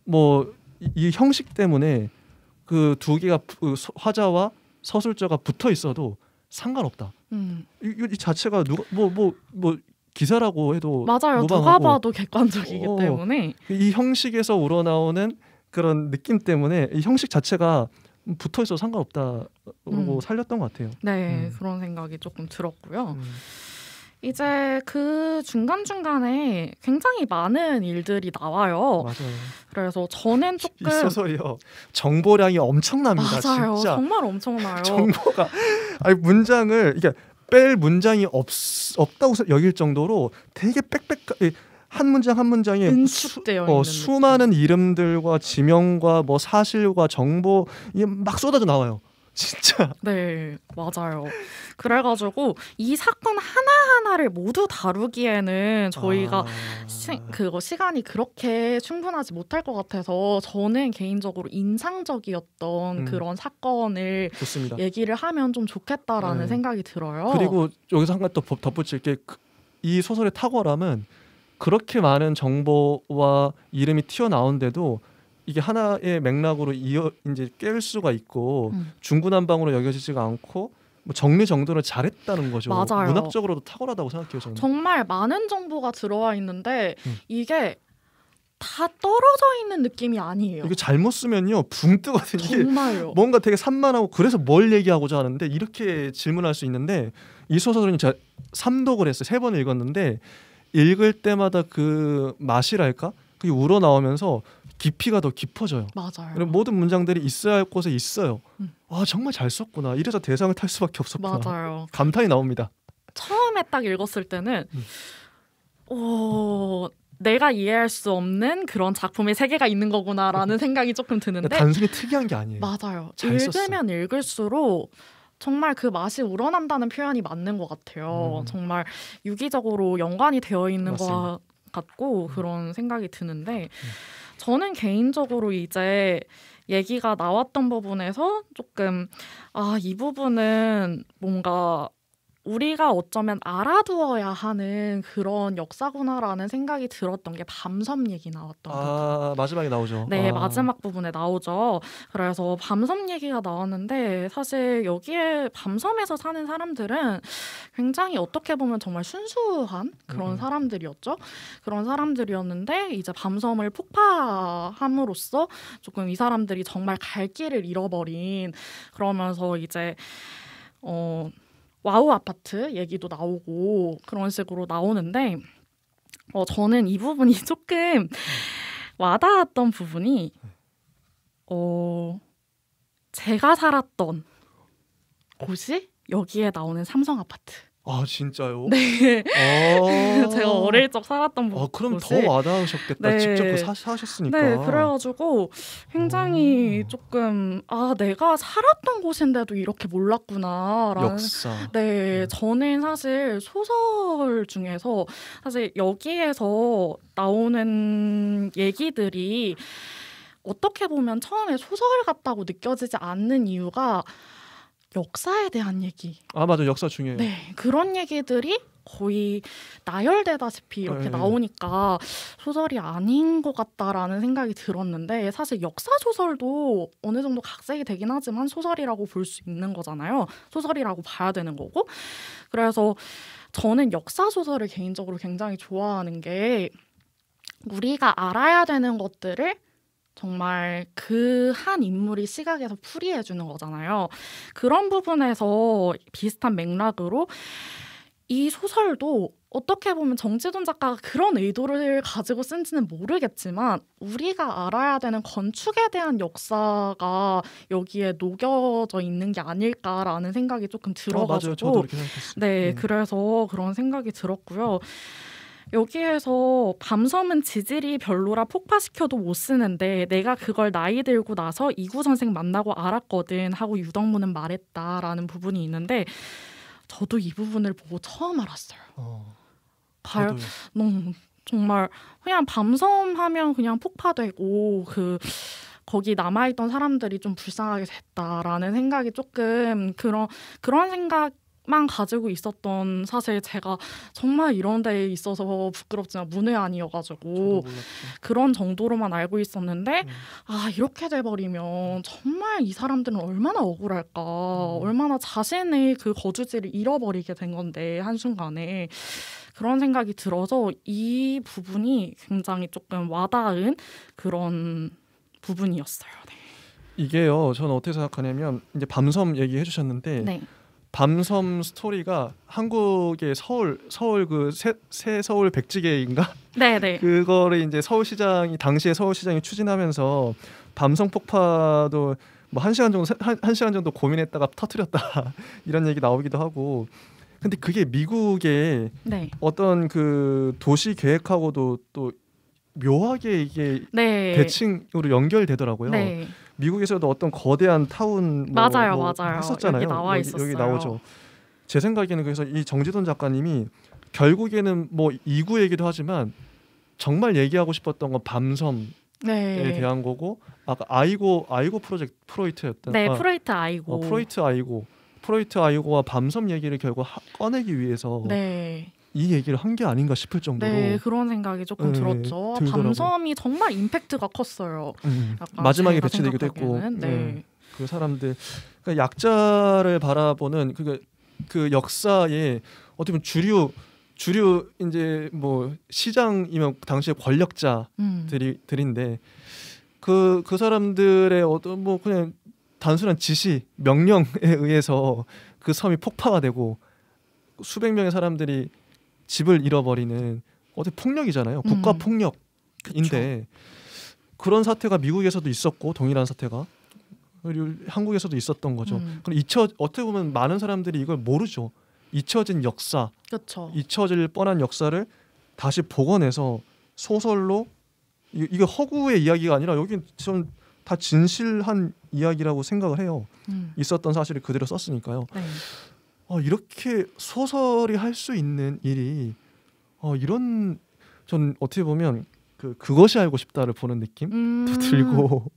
뭐 이 형식 때문에 그두 개가 그 화자와 서술자가 붙어 있어도 상관없다. 음. 이, 이 자체가 누가 뭐 뭐, 뭐 기사라고 해도 맞아요. 누가 봐도 객관적이기 어, 때문에 이 형식에서 우러나오는 그런 느낌 때문에 이 형식 자체가 붙어 있어 상관없다고 음. 살렸던 것 같아요. 네, 음. 그런 생각이 조금 들었고요. 음. 이제 그 중간중간에 굉장히 많은 일들이 나와요. 맞아요. 그래서 전엔 조금 있어서요. 정보량이 엄청납니다. 맞아요. 진짜. 정말 엄청나요. <laughs> 정보가 아니 문장을 이게 뺄 문장이 없 없다고 여길 정도로 되게 빽빽 한 문장 한 문장에 응어 어, 수많은 이름들과 지명과 뭐 사실과 정보 이막 쏟아져 나와요. 진짜. <laughs> 네, 맞아요. 그래가지고 이 사건 하나하나를 모두 다루기에는 저희가 아... 시, 그거 시간이 그렇게 충분하지 못할 것 같아서 저는 개인적으로 인상적이었던 음. 그런 사건을 좋습니다. 얘기를 하면 좀 좋겠다라는 네. 생각이 들어요. 그리고 여기서 한 가지 더 덧붙일 게이 그, 소설의 탁월함은 그렇게 많은 정보와 이름이 튀어나온데도 이게 하나의 맥락으로 이어 이제 깰 수가 있고 음. 중구난방으로 여겨지지가 않고 뭐 정리 정돈을 잘했다는 거죠. 맞아요. 문학적으로도 탁월하다고 생각해요. 저는. 정말 많은 정보가 들어와 있는데 음. 이게 다 떨어져 있는 느낌이 아니에요. 이게 잘못 쓰면요 붕 뜨거든요. 정말요. 뭔가 되게 산만하고 그래서 뭘 얘기하고자 하는데 이렇게 질문할 수 있는데 이 소설은 제가 삼독을 했어요. 세 번을 읽었는데 읽을 때마다 그 맛이랄까 그게 우러 나오면서 깊이가 더 깊어져요. 맞아요. 그럼 모든 문장들이 있어야 할 곳에 있어요. 음. 아 정말 잘 썼구나. 이래서 대상을 탈 수밖에 없었구나. 맞아요. 감탄이 나옵니다. 처음에 딱 읽었을 때는 음. 오 어, 내가 이해할 수 없는 그런 작품의 세계가 있는 거구나라는 음. 생각이 조금 드는데 그러니까 단순히 특이한 게 아니에요. 맞아요. 읽으면 읽을수록 정말 그 맛이 우러난다는 표현이 맞는 것 같아요. 음. 정말 유기적으로 연관이 되어 있는 것 같고 그런 생각이 드는데 음. 저는 개인적으로 이제 얘기가 나왔던 부분에서 조금 아, 이 부분은 뭔가 우리가 어쩌면 알아두어야 하는 그런 역사구나라는 생각이 들었던 게 밤섬 얘기 나왔던 아, 부분. 마지막에 나오죠. 네, 아. 마지막 부분에 나오죠. 그래서 밤섬 얘기가 나왔는데 사실 여기에 밤섬에서 사는 사람들은 굉장히 어떻게 보면 정말 순수한 그런 음. 사람들이었죠. 그런 사람들이었는데 이제 밤섬을 폭파함으로써 조금 이 사람들이 정말 갈 길을 잃어버린 그러면서 이제 어 와우 아파트 얘기도 나오고 그런 식으로 나오는데 어, 저는 이 부분이 <laughs> 조금 와닿았던 부분이 어, 제가 살았던 곳이 여기에 나오는 삼성 아파트. 아 진짜요? 네. 아~ <laughs> 제가 어릴 적 살았던 아, 그럼 곳이. 더 와닿으셨겠다. 네. 직접 그 사, 사셨으니까. 네. 그래가지고 굉장히 조금 아 내가 살았던 곳인데도 이렇게 몰랐구나라는. 역사. 네. 음. 저는 사실 소설 중에서 사실 여기에서 나오는 얘기들이 어떻게 보면 처음에 소설 같다고 느껴지지 않는 이유가 역사에 대한 얘기. 아 맞아 역사 중요해요. 네 그런 얘기들이 거의 나열되다시피 이렇게 네. 나오니까 소설이 아닌 것 같다라는 생각이 들었는데 사실 역사 소설도 어느 정도 각색이 되긴 하지만 소설이라고 볼 수 있는 거잖아요. 소설이라고 봐야 되는 거고 그래서 저는 역사 소설을 개인적으로 굉장히 좋아하는 게 우리가 알아야 되는 것들을 정말 그 한 인물이 시각에서 풀이해 주는 거잖아요. 그런 부분에서 비슷한 맥락으로 이 소설도 어떻게 보면 정지돈 작가가 그런 의도를 가지고 쓴지는 모르겠지만 우리가 알아야 되는 건축에 대한 역사가 여기에 녹여져 있는 게 아닐까라는 생각이 조금 어, 들어가지고 어, 네 음. 그래서 그런 생각이 들었고요. 여기에서 밤섬은 지질이 별로라 폭파시켜도 못 쓰는데 내가 그걸 나이 들고 나서 이구 선생 만나고 알았거든 하고 유덕무는 말했다라는 부분이 있는데 저도 이 부분을 보고 처음 알았어요. 어, 너무 정말 그냥 밤섬 하면 그냥 폭파되고 그 거기 남아있던 사람들이 좀 불쌍하게 됐다라는 생각이 조금 그런 그런 생각 만 가지고 있었던 사실 제가 정말 이런 데에 있어서 부끄럽지만 문외한이어가지고 그런 정도로만 알고 있었는데 음. 아 이렇게 돼버리면 정말 이 사람들은 얼마나 억울할까 음. 얼마나 자신의 그 거주지를 잃어버리게 된 건데 한순간에 그런 생각이 들어서 이 부분이 굉장히 조금 와닿은 그런 부분이었어요 네. 이게요 저는 어떻게 생각하냐면 이제 밤섬 얘기해 주셨는데 네. 밤섬 스토리가 한국의 서울 서울 그새 새 서울 백지개인가? 네네. <laughs> 네. 그거를 이제 서울시장이 당시에 서울시장이 추진하면서 밤섬 폭파도 뭐 한 시간 정도 한, 한 시간 정도 고민했다가 터트렸다 <laughs> 이런 얘기 나오기도 하고 근데 그게 미국의 네. 어떤 그 도시 계획하고도 또 묘하게 이게 네. 대칭으로 연결되더라고요. 네. 미국에서도 어떤 거대한 타운 뭐, 맞아요, 뭐 맞아요. 했었잖아요. 여기 나와 있었어요. 여기, 여기 나오죠. 제 생각에는 그래서 이 정지돈 작가님이 결국에는 뭐 이구 얘기도 하지만 정말 얘기하고 싶었던 건 밤섬에 네. 대한 거고 아까 아이고 아이고 프로젝트 프로이트였던 네 아, 프로이트 아이고 어, 프로이트 아이고 프로이트 아이고와 밤섬 얘기를 결국 하, 꺼내기 위해서 네. 이 얘기를 한 게 아닌가 싶을 정도로 네 그런 생각이 조금 네, 들었죠. 들더라고 밤섬이 정말 임팩트가 컸어요. 음, 음. 마지막에 배치되기도 했고 네. 음, 그 사람들 그러니까 약자를 바라보는 그, 그 역사에 어떻게 보면 주류 주류 이제 뭐 시장이면 당시의 권력자들이들인데 음. 그그 그 사람들의 어떤 뭐 그냥 단순한 지시 명령에 의해서 그 섬이 폭파가 되고 수백 명의 사람들이 집을 잃어버리는 어제 폭력이잖아요. 음. 국가 폭력인데 음. 그런 사태가 미국에서도 있었고 동일한 사태가 그리고 한국에서도 있었던 거죠. 음. 그럼 잊혀 어떻게 보면 많은 사람들이 이걸 모르죠. 잊혀진 역사, 그쵸. 잊혀질 뻔한 역사를 다시 복원해서 소설로 이, 이게 허구의 이야기가 아니라 여기 좀다 진실한 이야기라고 생각을 해요. 음. 있었던 사실을 그대로 썼으니까요. 네. 어, 이렇게 소설이 할 수 있는 일이 어, 이런 전 어떻게 보면 그 그것이 알고 싶다를 보는 느낌도 음~ 들고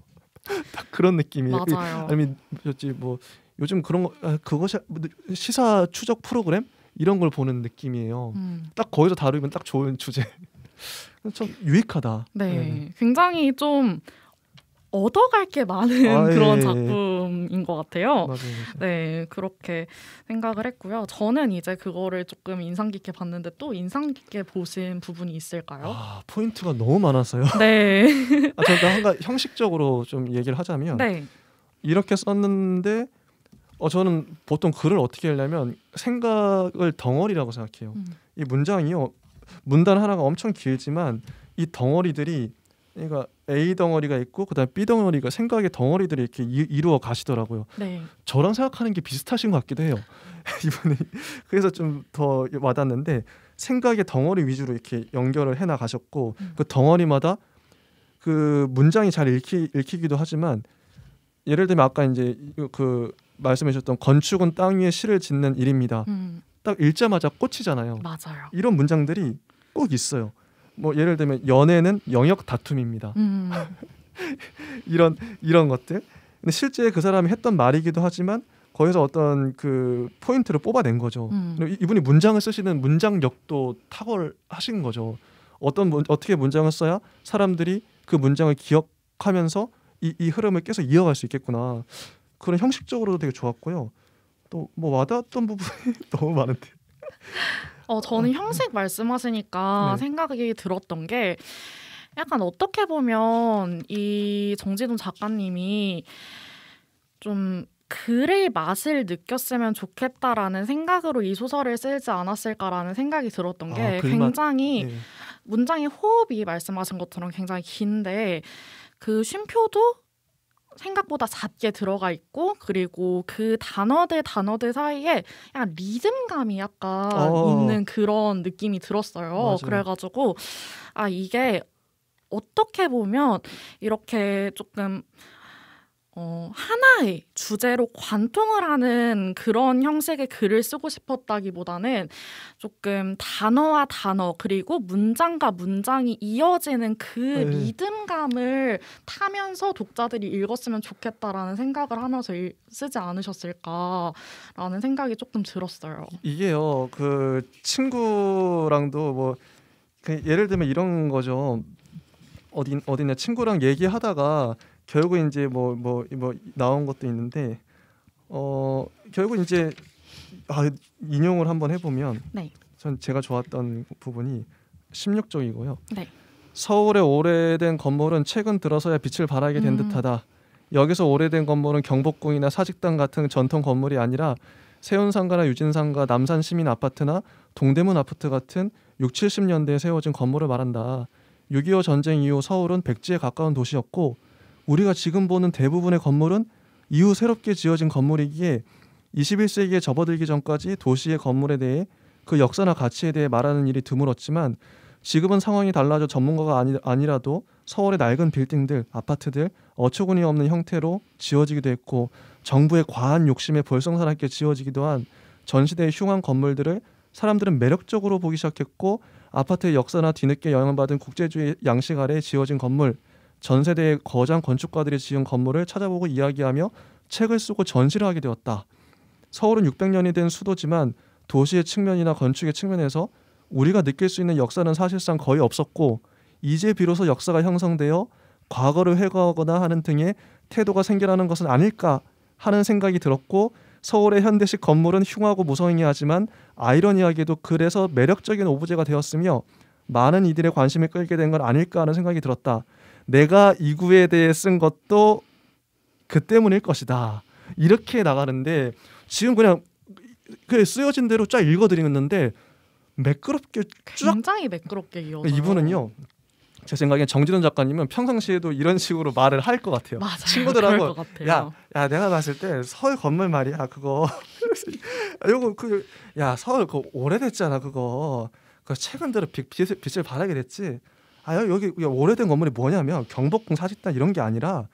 <laughs> 딱 그런 느낌이 맞아요. 아니면 뭐지 뭐 요즘 그런 거 아, 그것이 뭐, 시사 추적 프로그램 이런 걸 보는 느낌이에요. 음. 딱 거기서 다루면 딱 좋은 주제. <laughs> 참 유익하다. 네, 네. 네. 굉장히 좀 얻어갈 게 많은 <laughs> 아, 그런 예, 예, 예, 작품인 것 같아요. 맞아요, 네, 그렇게 생각을 했고요. 저는 이제 그거를 조금 인상 깊게 봤는데 또 인상 깊게 보신 부분이 있을까요? 아, 포인트가 너무 많았어요. <laughs> 네. 아, 제가 한가 형식적으로 좀 얘기를 하자면 네. 이렇게 썼는데 어, 저는 보통 글을 어떻게 하려면 생각을 덩어리라고 생각해요. 음. 이 문장이요. 문단 하나가 엄청 길지만 이 덩어리들이 그러니까 A 덩어리가 있고 그다음에 B 덩어리가 생각의 덩어리들이 이렇게 이, 루어 가시더라고요. 네. 저랑 생각하는 게 비슷하신 것 같기도 해요. <laughs> 이분이 그래서 좀 더 와닿는데 생각의 덩어리 위주로 이렇게 연결을 해 나가셨고 음. 그 덩어리마다 그 문장이 잘 읽히, 읽히기도 하지만 예를 들면 아까 이제 그 말씀해 주셨던 건축은 땅 위에 실을 짓는 일입니다. 음. 딱 읽자마자 꽂히잖아요. 맞아요. 이런 문장들이 꼭 있어요. 뭐 예를 들면 연애는 영역 다툼입니다. 음. <laughs> 이런 이런 것들. 근데 실제 그 사람이 했던 말이기도 하지만 거기서 어떤 그 포인트를 뽑아낸 거죠. 음. 이분이 문장을 쓰시는 문장력도 탁월하신 거죠. 어떤 어떻게 문장을 써야 사람들이 그 문장을 기억하면서 이, 이 흐름을 계속 이어갈 수 있겠구나. 그런 형식적으로도 되게 좋았고요. 또 뭐 와닿았던 부분이 <laughs> 너무 많은데. 어, 저는 음. 형식 말씀하시니까 네. 생각이 들었던 게 약간 어떻게 보면 이정지동 작가님이 좀 글의 맛을 느꼈으면 좋겠다라는 생각으로 이 소설을 쓰지 않았을까라는 생각이 들었던 게 아, 굉장히 네. 문장의 호흡이 말씀하신 것처럼 굉장히 긴데 그 쉼표도 생각보다 작게 들어가 있고 그리고 그 단어들 단어들 사이에 약간 리듬감이 약간 어. 있는 그런 느낌이 들었어요. 맞아 그래가지고 아 이게 어떻게 보면 이렇게 조금 어, 하나의 주제로 관통을 하는 그런 형식의 글을 쓰고 싶었다기보다는 조금 단어와 단어 그리고 문장과 문장이 이어지는 그 네. 리듬감을 타면서 독자들이 읽었으면 좋겠다라는 생각을 하면서 일, 쓰지 않으셨을까라는 생각이 조금 들었어요. 이게요, 그 친구랑도 뭐 그 예를 들면 이런 거죠. 어디 어디냐 친구랑 얘기하다가 결국 이제 뭐뭐뭐 뭐, 뭐 나온 것도 있는데 어 결국 이제 아 인용을 한번 해보면 네. 전 제가 좋았던 부분이 1 6쪽이고요 네. 서울의 오래된 건물은 최근 들어서야 빛을 발하게 된 음. 듯하다. 여기서 오래된 건물은 경복궁이나 사직당 같은 전통 건물이 아니라 세운상가나 유진상가, 남산시민 아파트나 동대문 아파트 같은 6, 70년대에 세워진 건물을 말한다. 6.25 전쟁 이후 서울은 백지에 가까운 도시였고 우리가 지금 보는 대부분의 건물은 이후 새롭게 지어진 건물이기에 21세기에 접어들기 전까지 도시의 건물에 대해 그 역사나 가치에 대해 말하는 일이 드물었지만 지금은 상황이 달라져 전문가가 아니, 아니라도 서울의 낡은 빌딩들, 아파트들 어처구니 없는 형태로 지어지기도 했고 정부의 과한 욕심에 벌성사납게 지어지기도 한 전시대의 흉한 건물들을 사람들은 매력적으로 보기 시작했고 아파트의 역사나 뒤늦게 영향받은 국제주의 양식 아래 지어진 건물 전 세대의 거장 건축가들이 지은 건물을 찾아보고 이야기하며 책을 쓰고 전시를 하게 되었다. 서울은 600년이 된 수도지만 도시의 측면이나 건축의 측면에서 우리가 느낄 수 있는 역사는 사실상 거의 없었고 이제 비로소 역사가 형성되어 과거를 회거하거나 하는 등의 태도가 생겨나는 것은 아닐까 하는 생각이 들었고 서울의 현대식 건물은 흉하고 무성의하지만 아이러니하게도 그래서 매력적인 오브제가 되었으며 많은 이들의 관심을 끌게 된 건 아닐까 하는 생각이 들었다. 내가 이구에 대해 쓴 것도 그 때문일 것이다. 이렇게 나가는데 지금 그냥 그 쓰여진 대로 쫙 읽어드리는데 매끄럽게 굉장히 매끄럽게 이어 네, 이분은요 제 생각엔 정진원 작가님은 평상시에도 이런 식으로 말을 할 것 같아요. 맞아요. 친구들하고 야, 야 내가 봤을 때 서울 건물 말이야 그거 <laughs> 아, 요거 그야 서울 그 오래됐잖아 그거 그 최근 들어 빛, 빛을, 을 발하게 됐지 아 여기 오래된 건물이 뭐냐면 경복궁 사직단 이런 게 아니라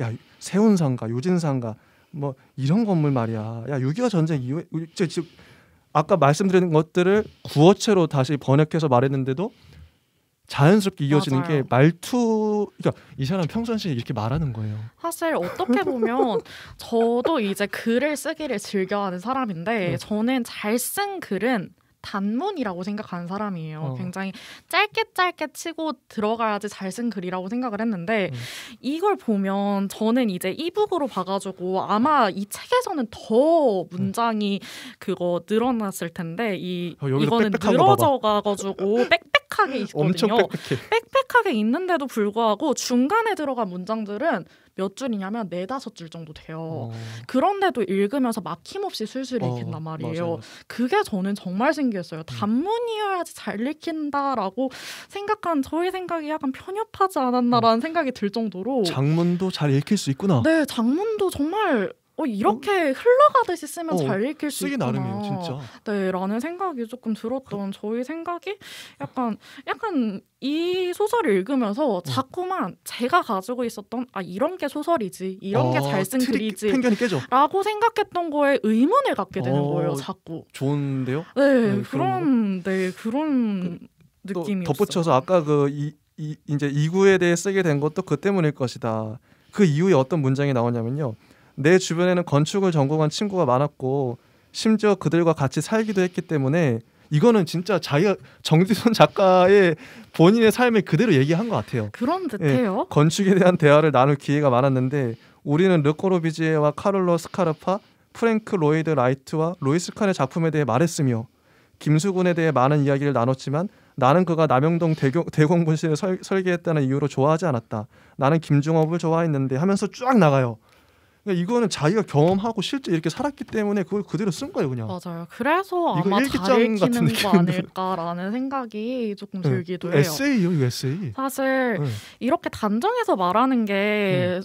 야 세운상가 유진상가뭐 이런 건물 말이야 야 (6.25 전쟁) 이후에 저, 지 아까 말씀드린 것들을 구어체로 다시 번역해서 말했는데도 자연스럽게 이어지는 맞아요. 게 말투 그러니까 이 사람 평상시에 이렇게 말하는 거예요. 사실 어떻게 보면 저도 이제 글을 쓰기를 즐겨하는 사람인데 네. 저는 잘 쓴 글은 단문이라고 생각하는 사람이에요. 어. 굉장히 짧게 짧게 치고 들어가야지 잘 쓴 글이라고 생각을 했는데 음. 이걸 보면 저는 이제 이북으로 봐가지고 아마 이 책에서는 더 문장이 음. 그거 늘어났을 텐데 이 어, 이거는 늘어져 가가지고 <laughs> 빽빽하게 있거든요. 엄청 빽빽해. 빽빽하게 있는데도 불구하고 중간에 들어간 문장들은 몇 줄이냐면 네다섯 줄 정도 돼요. 어. 그런데도 읽으면서 막힘없이 술술 어, 읽힌단 어, 말이에요. 맞아요. 그게 저는 정말 신기했어요. 음. 단문이어야지 잘 읽힌다라고 생각한 저의 생각이 약간 편협하지 않았나라는 어. 생각이 들 정도로 장문도 잘 읽힐 수 있구나. 네, 장문도 정말 어 이렇게 어? 흘러가듯이 쓰면 어, 잘 읽힐 수 쓰기 있구나. 나름이에요, 진짜. 네라는 생각이 조금 들었던 저희 생각이 약간 약간 이 소설을 읽으면서 음. 자꾸만 제가 가지고 있었던 아 이런 게 소설이지 이런 게 잘쓴 아, 글이지 편견이 깨져.라고 생각했던 거에 의문을 갖게 되는 어, 거예요, 자꾸. 좋은데요? 네, 네 그런 네 그런 그, 느낌이 덧붙여서 아까 그이 이, 이제 이구에 대해 쓰게 된 것도 그 때문일 것이다. 그 이후에 어떤 문장이 나오냐면요. 내 주변에는 건축을 전공한 친구가 많았고 심지어 그들과 같이 살기도 했기 때문에 이거는 진짜 자기 정지선 작가의 본인의 삶에 그대로 얘기한 것 같아요. 그런 예, 듯해요. 예, 건축에 대한 대화를 나눌 기회가 많았는데 우리는 르코로비지에와 카를로 스카르파, 프랭크 로이드 라이트와 로이스 칸의 작품에 대해 말했으며 김수근에 대해 많은 이야기를 나눴지만 나는 그가 남영동 대공, 분실을 설계했다는 이유로 좋아하지 않았다. 나는 김중업을 좋아했는데 하면서 쫙 나가요. 그러니까 이거는 자기가 경험하고 실제 이렇게 살았기 때문에 그걸 그대로 쓴 거예요, 그냥. 맞아요. 그래서 아마 잘 읽히는 거 아닐까라는 생각이 조금 네. 들기도 네. 해요. 에세이요, 이 에세이. 사실 네. 이렇게 단정해서 말하는 게 네.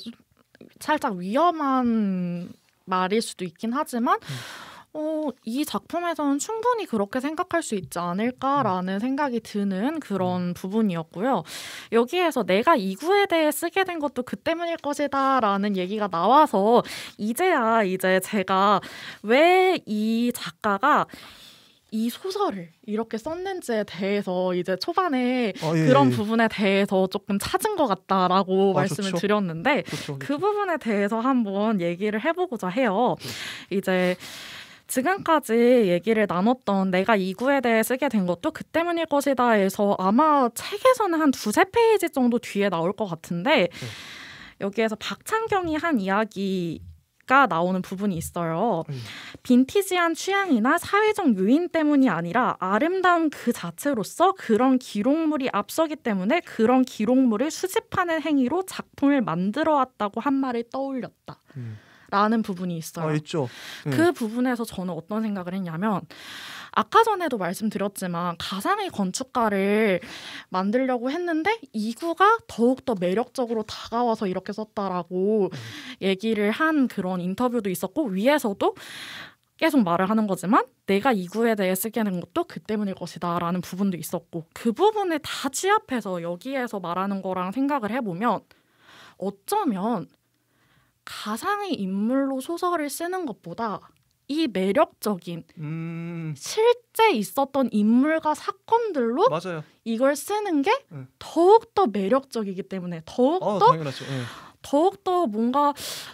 살짝 위험한 말일 수도 있긴 하지만 음. 어, 이 작품에서는 충분히 그렇게 생각할 수 있지 않을까라는 생각이 드는 그런 음. 부분이었고요. 여기에서 내가 이구에 대해 쓰게 된 것도 그 때문일 것이다라는 얘기가 나와서 이제야 이제 제가 왜 이 작가가 이 소설을 이렇게 썼는지에 대해서 이제 초반에 아, 예, 그런 예, 부분에 대해서 조금 찾은 것 같다라고 아, 말씀을 좋죠. 드렸는데 좋죠, 그렇죠, 좋죠. 그렇죠. 그 부분에 대해서 한번 얘기를 해보고자 해요. 네. 이제 지금까지 얘기를 나눴던 내가 이구에 대해 쓰게 된 것도 그 때문일 것이다 해서 아마 책에서는 한 두세 페이지 정도 뒤에 나올 것 같은데 음. 여기에서 박창경이 한 이야기 가 나오는 부분이 있어요. 음. 빈티지한 취향이나 사회적 요인 때문이 아니라 아름다움 그 자체로서 그런 기록물이 앞서기 때문에 그런 기록물을 수집하는 행위로 작품을 만들어 왔다고 한 말을 떠올렸다. 음. 라는 부분이 있어요. 아, 있죠. 음. 그 부분에서 저는 어떤 생각을 했냐면 아까 전에도 말씀드렸지만 가상의 건축가를 만들려고 했는데 이구가 더욱더 매력적으로 다가와서 이렇게 썼다라고 음. 얘기를 한 그런 인터뷰도 있었고 위에서도 계속 말을 하는 거지만 내가 이구에 대해 쓰게 된 것도 그 때문일 것이다라는 부분도 있었고 그 부분을 다 취합해서 여기에서 말하는 거랑 생각을 해보면 어쩌면 가상의 인물로 소설을 쓰는 것보다 이 매력적인 음... 실제 있었던 인물과 사건들로 맞아요. 이걸 쓰는 게 네. 더욱더 매력적이기 때문에 더욱더 어, 네. 더욱더 뭔가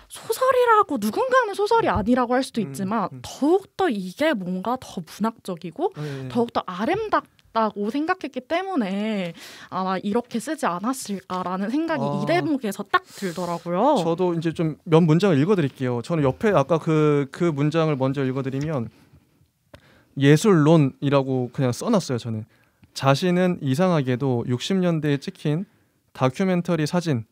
소설이라고 누군가는 소설이 음. 아니라고 할 수도 음, 있지만 음, 음. 더욱더 이게 뭔가 더 문학적이고 네. 네. 더욱더 아름답 같다고 생각했기 때문에 아마 이렇게 쓰지 않았을까라는 생각이 아. 이 대목에서 딱 들더라고요. 저도 이제 좀 몇 문장을 읽어드릴게요. 저는 옆에 아까 그그 그 문장을 먼저 읽어드리면 예술론이라고 그냥 써놨어요. 저는 자신은 이상하게도 60년대에 찍힌 다큐멘터리 사진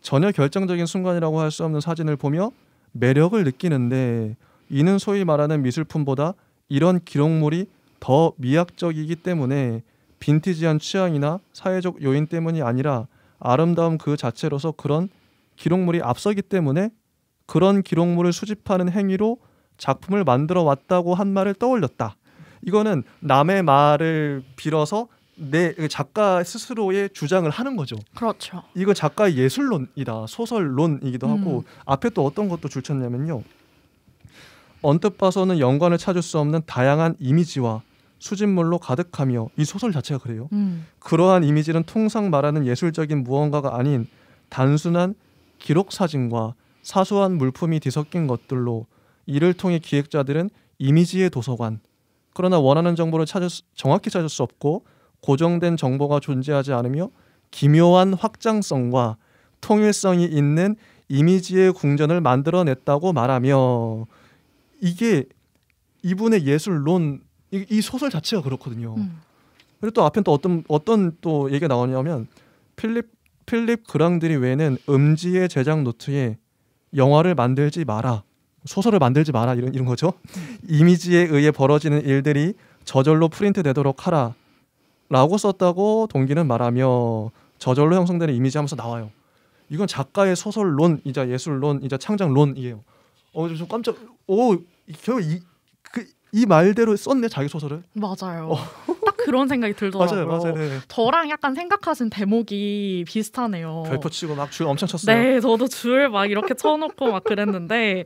전혀 결정적인 순간이라고 할 수 없는 사진을 보며 매력을 느끼는데 이는 소위 말하는 미술품보다 이런 기록물이 더 미학적이기 때문에 빈티지한 취향이나 사회적 요인 때문이 아니라 아름다움 그 자체로서 그런 기록물이 앞서기 때문에 그런 기록물을 수집하는 행위로 작품을 만들어 왔다고 한 말을 떠올렸다. 이거는 남의 말을 빌어서 내 그 작가 스스로의 주장을 하는 거죠. 그렇죠. 이거 작가의 예술론이다. 소설론이기도 음. 하고 앞에 또 어떤 것도 줄쳤냐면요. 언뜻 봐서는 연관을 찾을 수 없는 다양한 이미지와 수집물로 가득하며 이 소설 자체가 그래요. 음. 그러한 이미지는 통상 말하는 예술적인 무언가가 아닌 단순한 기록 사진과 사소한 물품이 뒤섞인 것들로 이를 통해 기획자들은 이미지의 도서관 그러나 원하는 정보를 찾을 수, 정확히 찾을 수 없고 고정된 정보가 존재하지 않으며 기묘한 확장성과 통일성이 있는 이미지의 궁전을 만들어냈다고 말하며 이게 이분의 예술론 이, 이 소설 자체가 그렇거든요. 음. 그리고 또 앞에 또 어떤 어떤 또 얘기가 나오냐면 필립 필립 그랑들이 외에는 음지의 제작 노트에 영화를 만들지 마라. 소설을 만들지 마라 이런 이런 거죠. 음. 이미지에 의해 벌어지는 일들이 저절로 프린트되도록 하라라고 썼다고 동기는 말하며 저절로 형성되는 이미지 하면서 나와요. 이건 작가의 소설론이자 예술론이자 창작론이에요. 어, 좀 깜짝, 오, 결국 이, 이 말대로 썼네 자기 소설을. 맞아요. 어. 딱 그런 생각이 들더라고요. 맞아요, 맞아요. 네. 네. 저랑 약간 생각하신 대목이 비슷하네요. 별표 치고 막 줄 엄청 쳤어요. 네, 저도 줄 막 이렇게 쳐놓고 막 그랬는데,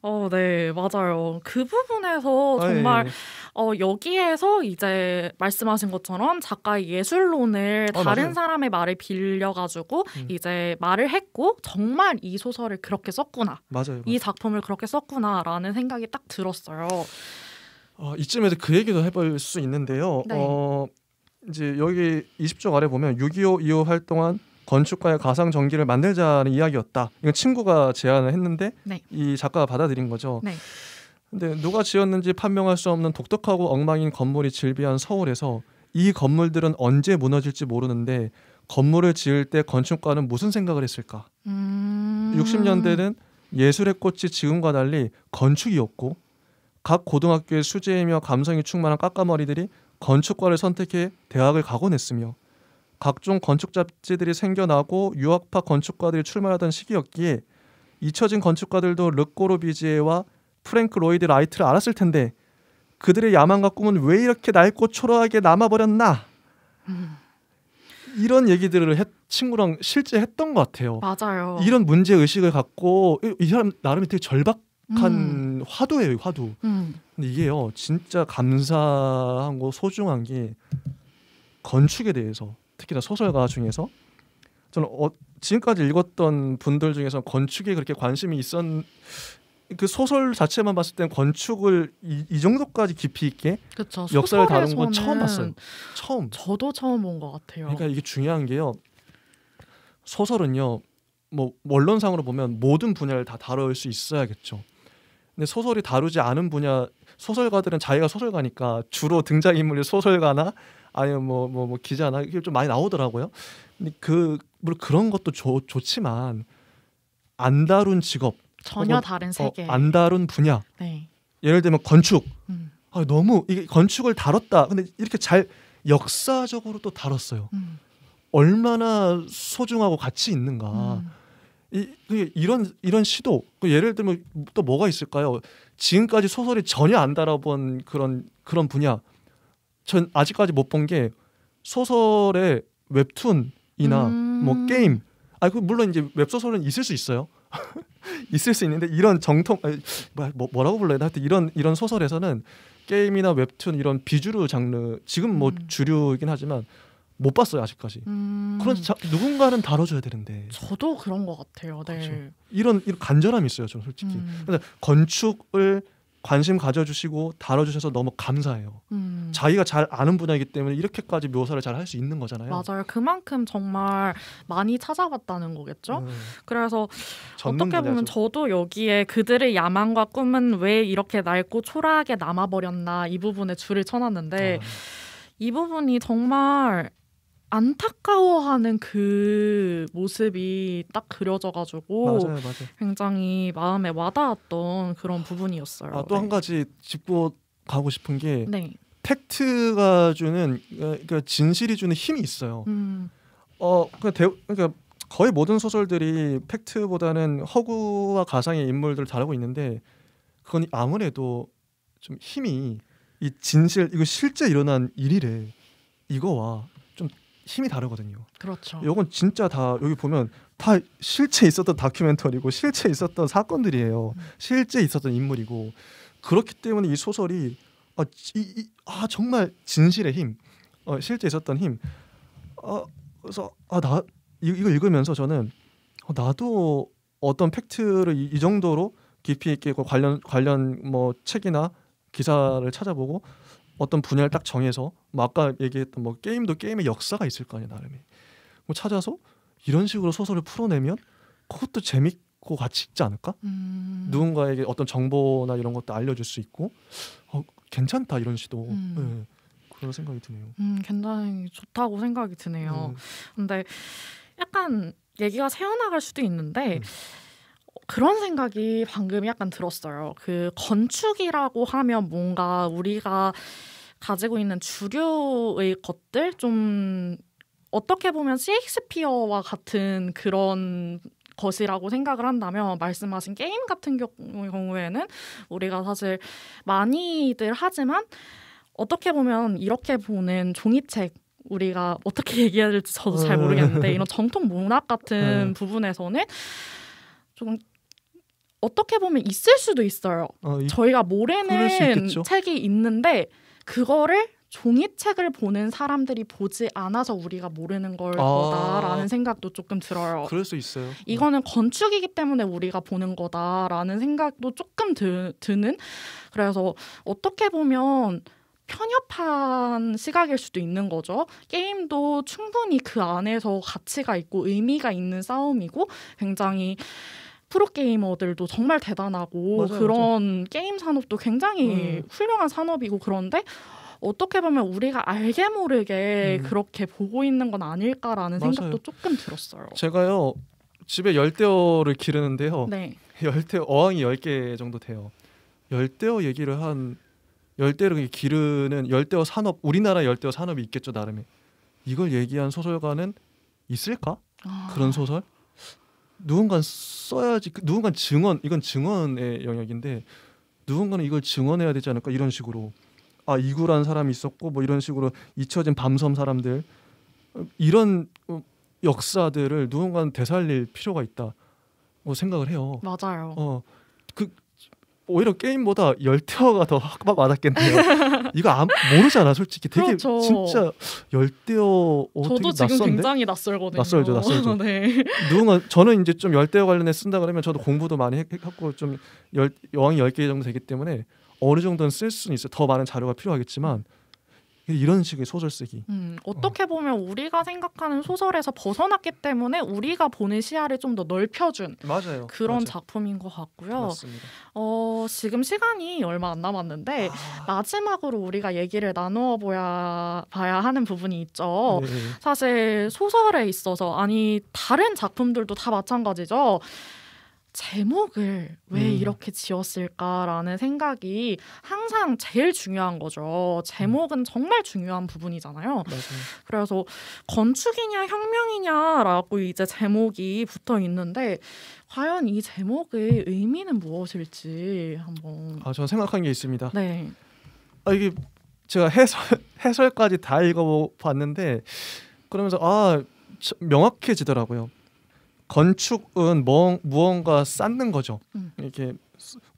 어, 네, 맞아요. 그 부분에서 아, 예, 정말. 아, 어, 여기에서 이제 말씀하신 것처럼 작가의 예술론을 어, 다른 맞아요. 사람의 말을 빌려가지고 음. 이제 말을 했고 정말 이 소설을 그렇게 썼구나. 맞아요, 맞아요. 이 작품을 그렇게 썼구나라는 생각이 딱 들었어요. 어, 이쯤에도 그 얘기도 해볼 수 있는데요. 네. 어, 이제 여기 2 0쪽 아래 보면 6.25 이후 활동한 건축가의 가상 전기를 만들자는 이야기였다. 이건 친구가 제안을 했는데 네. 이 작가가 받아들인 거죠. 네. 근데 누가 지었는지 판명할 수 없는 독특하고 엉망인 건물이 질비한 서울에서 이 건물들은 언제 무너질지 모르는데 건물을 지을 때 건축가는 무슨 생각을 했을까? 음... 60년대는 예술의 꽃이 지금과 달리 건축이었고 각 고등학교의 수재이며 감성이 충만한 까까머리들이 건축과를 선택해 대학을 가곤 했으며 각종 건축 잡지들이 생겨나고 유학파 건축가들이 출마하던 시기였기에 잊혀진 건축가들도 르꼬르비지에와 프랭크 로이드 라이트를 알았을 텐데 그들의 야망과 꿈은 왜 이렇게 낡고 초라하게 남아버렸나 음. 이런 얘기들을 했, 친구랑 실제 했던 것 같아요. 맞아요. 이런 문제 의식을 갖고 이, 이 사람 나름이 되게 절박 음. 한 화두예요, 화두. 음. 근데 이게요, 진짜 감사한거 소중한 게 건축에 대해서 특히나 소설가 중에서 저는 어, 지금까지 읽었던 분들 중에서 건축에 그렇게 관심이 있었. 그 소설 자체만 봤을 땐 건축을 이, 이 정도까지 깊이 있게 그쵸, 역사를 다룬 건 처음 봤어요. 처음. 저도 처음 본 것 같아요. 그러니까 이게 중요한 게요. 소설은요, 뭐 원론상으로 보면 모든 분야를 다 다룰 수 있어야겠죠. 근데 소설이 다루지 않은 분야 소설가들은 자기가 소설가니까 주로 등장 인물이 소설가나 아니면 뭐뭐 뭐, 뭐 기자나 이게 좀 많이 나오더라고요. 그 물론 그런 것도 좋, 좋지만 안 다룬 직업 전혀 다른 어, 세계 어, 안 다룬 분야 네. 예를 들면 건축 음. 아, 너무 이게 건축을 다뤘다 근데 이렇게 잘 역사적으로 또 다뤘어요 음. 얼마나 소중하고 가치 있는가 음. 이, 그 이런 이런 시도 그 예를 들면 또 뭐가 있을까요? 지금까지 소설이 전혀 안 다뤄본 그런 그런 분야 전 아직까지 못 본 게 소설의 웹툰이나 음... 뭐 게임 아 그 물론 이제 웹소설은 있을 수 있어요. <laughs> 있을 수 있는데 이런 정통 뭐, 뭐, 뭐라고 불러야 되 하여튼 이런 이런 소설에서는 게임이나 웹툰 이런 비주류 장르 지금 뭐 음. 주류이긴 하지만 못 봤어요 아직까지. 음... 그런 자, 누군가는 다뤄줘야 되는데. 저도 그런 것 같아요. 네. 그렇죠. 이런, 이런 간절함이 있어요. 저는 솔직히. 음... 근데 그러니까 건축을 관심 가져주시고 다뤄주셔서 너무 감사해요. 음... 자기가 잘 아는 분야이기 때문에 이렇게까지 묘사를 잘 할 수 있는 거잖아요. 맞아요. 그만큼 정말 많이 찾아봤다는 거겠죠. 음... 그래서 어떻게 보면 분야죠. 저도 여기에 그들의 야망과 꿈은 왜 이렇게 낡고 초라하게 남아버렸나 이 부분에 줄을 쳐놨는데 아... 이 부분이 정말 안타까워하는 그 모습이 딱 그려져가지고 맞아요, 맞아요. 굉장히 마음에 와닿았던 그런 부분이었어요. 아, 또한 네. 가지 짚고 가고 싶은 게 네. 팩트가 주는 어, 그러니까 진실이 주는 힘이 있어요. 음. 어 그러니까, 그러니까, 거의 모든 소설들이 팩트보다는 허구와 가상의 인물들을 다루고 있는데 그건 아무래도 좀 힘이 이 진실 이거 실제 일어난 일이래 이거와 힘이 다르거든요. 그렇죠. 이건 진짜 다 여기 보면 다 실제 있었던 다큐멘터리고 실제 있었던 사건들이에요. 음. 실제 있었던 인물이고 그렇기 때문에 이 소설이 아, 이, 이, 아 정말 진실의 힘, 어, 실제 있었던 힘. 아, 그래서 아나 이거 읽으면서 저는 어, 나도 어떤 팩트를 이, 이 정도로 깊이 있게 그 관련 관련 뭐 책이나 기사를 찾아보고 어떤 분야를 딱 정해서 뭐 아까 얘기했던 뭐 게임도 게임의 역사가 있을 거 아니에요 나름이 뭐 찾아서 이런 식으로 소설을 풀어내면 그것도 재밌고 가치 있지 않을까 음. 누군가에게 어떤 정보나 이런 것도 알려줄 수 있고 어, 괜찮다 이런 시도 음. 네, 그런 생각이 드네요 음 굉장히 좋다고 생각이 드네요 음. 근데 약간 얘기가 새어나갈 수도 있는데 음. 그런 생각이 방금 약간 들었어요. 그 건축이라고 하면 뭔가 우리가 가지고 있는 주류의 것들 좀 어떻게 보면 셰익스피어와 같은 그런 것이라고 생각을 한다면 말씀하신 게임 같은 경우에는 우리가 사실 많이들 하지만 어떻게 보면 이렇게 보는 종이책 우리가 어떻게 <laughs> 얘기해야 될지 저도 잘 어. 모르겠는데 이런 정통 문학 같은 네. 부분에서는 조금 어떻게 보면 있을 수도 있어요. 아, 이, 저희가 모레는 책이 있는데 그거를 종이책을 보는 사람들이 보지 않아서 우리가 모르는 걸 아~ 거다라는 생각도 조금 들어요. 그럴 수 있어요. 이거는 네. 건축이기 때문에 우리가 보는 거다라는 생각도 조금 드, 드는 그래서 어떻게 보면 편협한 시각일 수도 있는 거죠. 게임도 충분히 그 안에서 가치가 있고 의미가 있는 싸움이고 굉장히 프로게이머들도 정말 대단하고 맞아요, 그런 맞아요. 게임 산업도 굉장히 음. 훌륭한 산업이고 그런데 어떻게 보면 우리가 알게 모르게 음. 그렇게 보고 있는 건 아닐까라는 맞아요. 생각도 조금 들었어요. 제가요 집에 열대어를 기르는데요. 네. <laughs> 열대어 어항이 10개 정도 돼요. 열대어 얘기를 한 열대를 기르는 열대어 산업 우리나라 열대어 산업이 있겠죠 나름에 이걸 얘기한 소설가는 있을까 아. 그런 소설 누군가 써야지 그 누군가 증언 이건 증언의 영역인데 누군가는 이걸 증언해야 되지 않을까 이런 식으로 아 이구라는 사람이 있었고 뭐 이런 식으로 잊혀진 밤섬 사람들 이런 어, 역사들을 누군가는 되살릴 필요가 있다 고 뭐 생각을 해요 맞아요 어그 오히려 게임보다 열대어가 더막 맞았겠네요. <laughs> 이거 안, 모르잖아, 솔직히. 되게 그렇죠. 진짜 열대어 어, 저도 지금 낯선데? 굉장히 낯설거든요. 낯설죠, 낯설죠. <laughs> 네. 누군가 저는 이제 좀 열대어 관련해 쓴다 그러면 저도 공부도 많이 했고 좀 열, 여왕이 1개 정도 되기 때문에 어느 정도는 쓸 수는 있어요. 더 많은 자료가 필요하겠지만 네, 이런 식의 소설 쓰기. 음, 어떻게 보면 우리가 생각하는 소설에서 벗어났기 때문에 우리가 보는 시야를 좀 더 넓혀준 맞아요. 그런 맞아요. 작품인 것 같고요. 맞습니다. 어, 지금 시간이 얼마 안 남았는데 아... 마지막으로 우리가 얘기를 나누어 보야 봐야 하는 부분이 있죠. 네. 사실 소설에 있어서 아니 다른 작품들도 다 마찬가지죠. 제목을 왜 음. 이렇게 지었을까라는 생각이 항상 제일 중요한 거죠. 제목은 음. 정말 중요한 부분이잖아요. 맞아요. 그래서 건축이냐 혁명이냐라고 이제 제목이 붙어 있는데 과연 이 제목의 의미는 무엇일지 한번 아, 저 생각한 게 있습니다. 네. 아 이게 제가 해설 <laughs> 해설까지 다 읽어 봤는데 그러면서 아 명확해지더라고요. 건축은 뭐, 무언가 쌓는 거죠. 음. 이렇게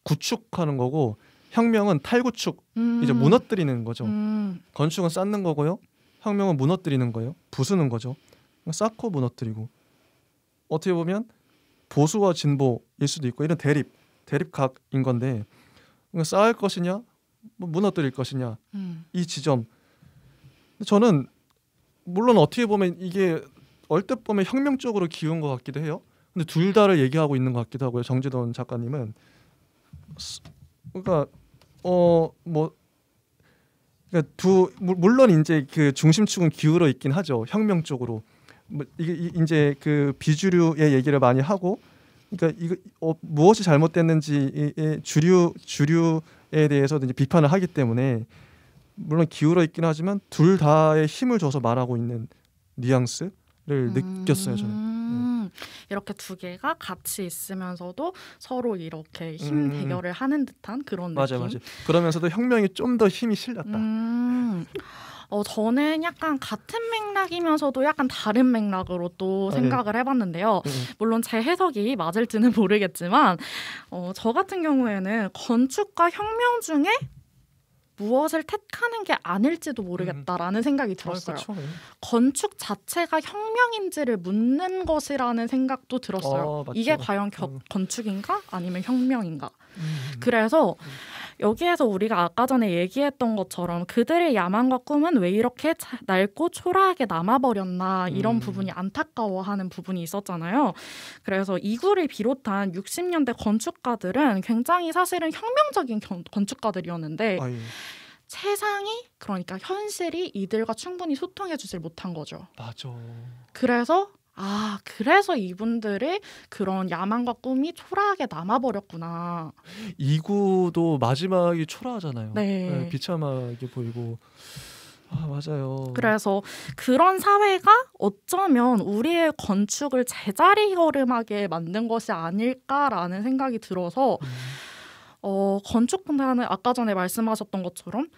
구축하는 거고 혁명은 탈구축 음. 이제 무너뜨리는 거죠. 음. 건축은 쌓는 거고요. 혁명은 무너뜨리는 거예요. 부수는 거죠. 쌓고 무너뜨리고 어떻게 보면 보수와 진보일 수도 있고 이런 대립 대립각인 건데 그러니까 쌓을 것이냐 뭐 무너뜨릴 것이냐 음. 이 지점 저는 물론 어떻게 보면 이게 얼뜻 보에 혁명적으로 기운 것 같기도 해요. 근데 둘 다를 얘기하고 있는 것 같기도 하고요. 정지돈 작가님은 그러니까 어뭐 그러니까 두 물론 이제 그 중심축은 기울어 있긴 하죠. 혁명 쪽으로 뭐 이게 이제 그 비주류의 얘기를 많이 하고 그러니까 이거 어, 무엇이 잘못됐는지 이, 주류 주류에 대해서도 이제 비판을 하기 때문에 물론 기울어 있긴 하지만 둘 다의 힘을 줘서 말하고 있는 뉘앙스 를 음. 느꼈어요 저는. 예. 이렇게 두 개가 같이 있으면서도 서로 이렇게 음, 힘 음. 대결을 하는 듯한 그런 맞아, 느낌. 맞아 맞 그러면서도 혁명이 좀 더 힘이 실렸다. 음. 어, 저는 약간 같은 맥락이면서도 약간 다른 맥락으로 또 아, 예. 생각을 네. 해봤는데요. 네. 물론 제 해석이 맞을지는 모르겠지만, 어, 저 같은 경우에는 건축과 혁명 중에 무엇을 택하는 게 아닐지도 음. 모르겠다라는 음. 생각이 들었어요. 아, 예. 건축 자체가 혁명인지를 묻는 것이라는 생각도 들었어요. 어, 이게 과연 겨, 음. 건축인가 아니면 혁명인가? 음. 음. 그래서 음. 여기에서 우리가 아까 전에 얘기했던 것처럼 그들의 야망과 꿈은 왜 이렇게 낡고 초라하게 남아버렸나 이런 음. 부분이 안타까워하는 부분이 있었잖아요. 그래서 이구를 비롯한 60년대 건축가들은 굉장히 사실은 혁명적인 견, 건축가들이었는데 아, 예. 세상이 그러니까 현실이 이들과 충분히 소통해 주질 못한 거죠. 맞아. 그래서 아, 그래서 이분들의 그런 야망과 꿈이 초라하게 남아버렸구나. 이구도 마지막이 초라하잖아요. 네. 네 비참하게 보이고. 아, 맞아요. 그래서 그런 사회가 어쩌면 우리의 건축을 제자리 걸음하게 만든 것이 아닐까라는 생각이 들어서 음. 어, 건축보다는 아까 전에 말씀하셨던 것처럼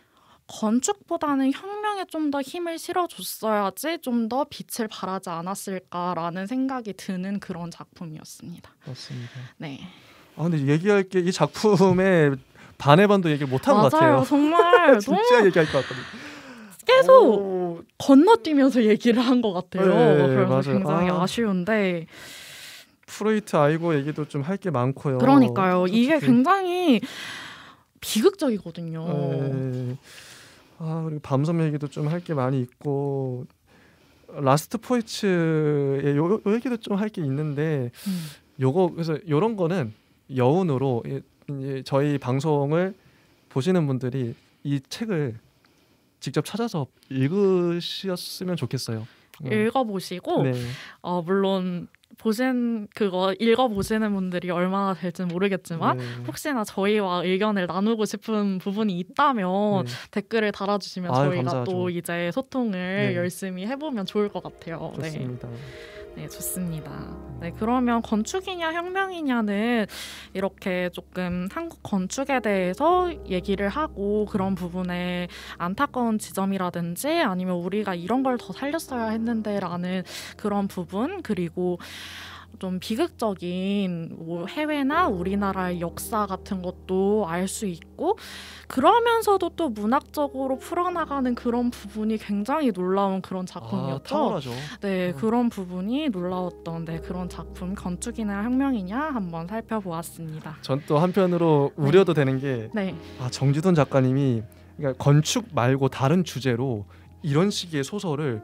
건축보다는 혁명 성장에 좀더 힘을 실어줬어야지 좀 더 빛을 발하지 않았을까라는 생각이 드는 그런 작품이었습니다. 맞습니다. 네. 아 근데 얘기할 게 이 작품에 반의 반도 얘기 못한 것 같아요. 정말 <laughs> 진짜 너무... 얘기할 것 같거든요. 계속 오... 건너뛰면서 얘기를 한 것 같아요. 네, 네, 그래서 맞아요. 굉장히 아... 아쉬운데. 프로이트 아이고 얘기도 좀 할 게 많고요. 그러니까요. 이게 굉장히 비극적이거든요. 에 네. 아 그리고 밤섬 얘기도 좀 할 게 많이 있고 라스트 포이츠의 요, 요 얘기도 좀 할 게 있는데 음. 요거 그래서 요런 거는 여운으로 예, 이제 저희 방송을 보시는 분들이 이 책을 직접 찾아서 읽으셨으면 좋겠어요. 음. 읽어보시고 네. 어, 물론 보신 그거 읽어 보시는 분들이 얼마나 될지는 모르겠지만 네. 혹시나 저희와 의견을 나누고 싶은 부분이 있다면 네. 댓글을 달아주시면 아유, 저희가 감사하죠. 또 이제 소통을 네. 열심히 해보면 좋을 것 같아요. 네. 좋습니다. 네. 네, 좋습니다. 네, 그러면 건축이냐 혁명이냐는 이렇게 조금 한국 건축에 대해서 얘기를 하고 그런 부분에 안타까운 지점이라든지 아니면 우리가 이런 걸 더 살렸어야 했는데라는 그런 부분 그리고 좀 비극적인 뭐 해외나 우리나라의 역사 같은 것도 알 수 있고 그러면서도 또 문학적으로 풀어나가는 그런 부분이 굉장히 놀라운 그런 아, 작품이었죠. 아, 네, 음. 그런 부분이 놀라웠던 네, 그런 작품 건축이나 혁명이냐 한번 살펴보았습니다. 전 또 한편으로 우려도 네. 되는 게 네. 아, 정지돈 작가님이 그러니까 건축 말고 다른 주제로 이런 식의 소설을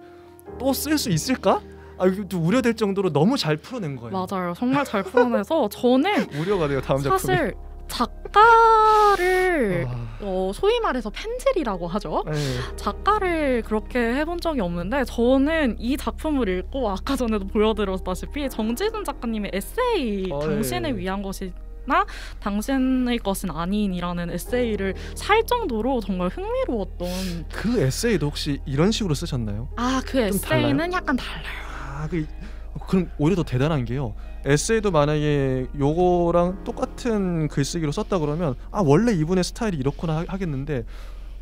또 쓸 수 있을까? 아, 이게 또 우려될 정도로 너무 잘 풀어낸 거예요. 맞아요. 정말 잘 풀어내서 <laughs> 저는 우려가 돼요. 다음 작품 사실 작가를 아. 어, 소위 말해서 팬질이라고 하죠. 네. 작가를 그렇게 해본 적이 없는데 저는 이 작품을 읽고 아까 전에도 보여드렸다시피 정지순 작가님의 에세이 어, 당신을 네. 위한 것이 나 당신의 것은 아닌이라는 에세이를 살 정도로 정말 흥미로웠던 그 에세이도 혹시 이런 식으로 쓰셨나요? 아그 에세이는 달라요? 약간 달라요. 아, 그 어, 그럼 오히려 더 대단한 게요. 에세이도 만약에 요거랑 똑같은 글쓰기로 썼다 그러면 아 원래 이분의 스타일이 이렇구나 하겠는데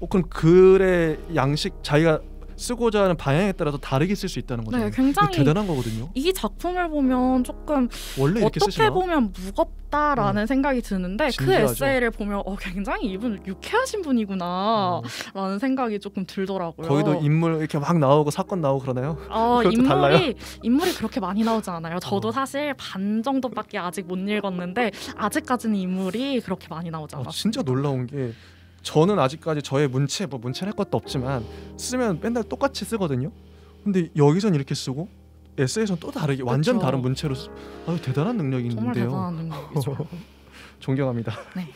어, 그럼 글의 양식 자기가 쓰고자 하는 방향에 따라서 다르게 쓸 수 있다는 거죠. 네, 굉장히 대단한 거거든요. 이 작품을 보면 조금 어떻게 쓰시나? 보면 무겁다라는 음. 생각이 드는데 진지하죠. 그 에세이를 보면 어, 굉장히 이분 유쾌하신 분이구나라는 음. 생각이 조금 들더라고요. 거기도 인물 이렇게 막 나오고 사건 나오고 그러나요? 어, <laughs> 인물이 달라요? 인물이 그렇게 많이 나오지 않아요. 저도 어. 사실 반 정도밖에 아직 못 읽었는데 아직까지는 인물이 그렇게 많이 나오지 어, 않아요. 진짜 놀라운 게 저는 아직까지 저의 문체 뭐 문체할 것도 없지만 쓰면 맨날 똑같이 쓰거든요. 근데 여기선 이렇게 쓰고 에세이선 또 다르게 완전 그렇죠. 다른 문체로 쓰... 아유 대단한 능력인데요. 정말 대단한 능력이죠. <laughs> 존경합니다. <laughs> 네.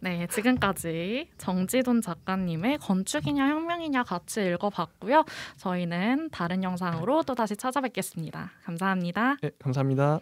네, 지금까지 정지돈 작가님의 건축이냐 혁명이냐 같이 읽어봤고요. 저희는 다른 영상으로 또 다시 찾아뵙겠습니다. 감사합니다. 네, 감사합니다.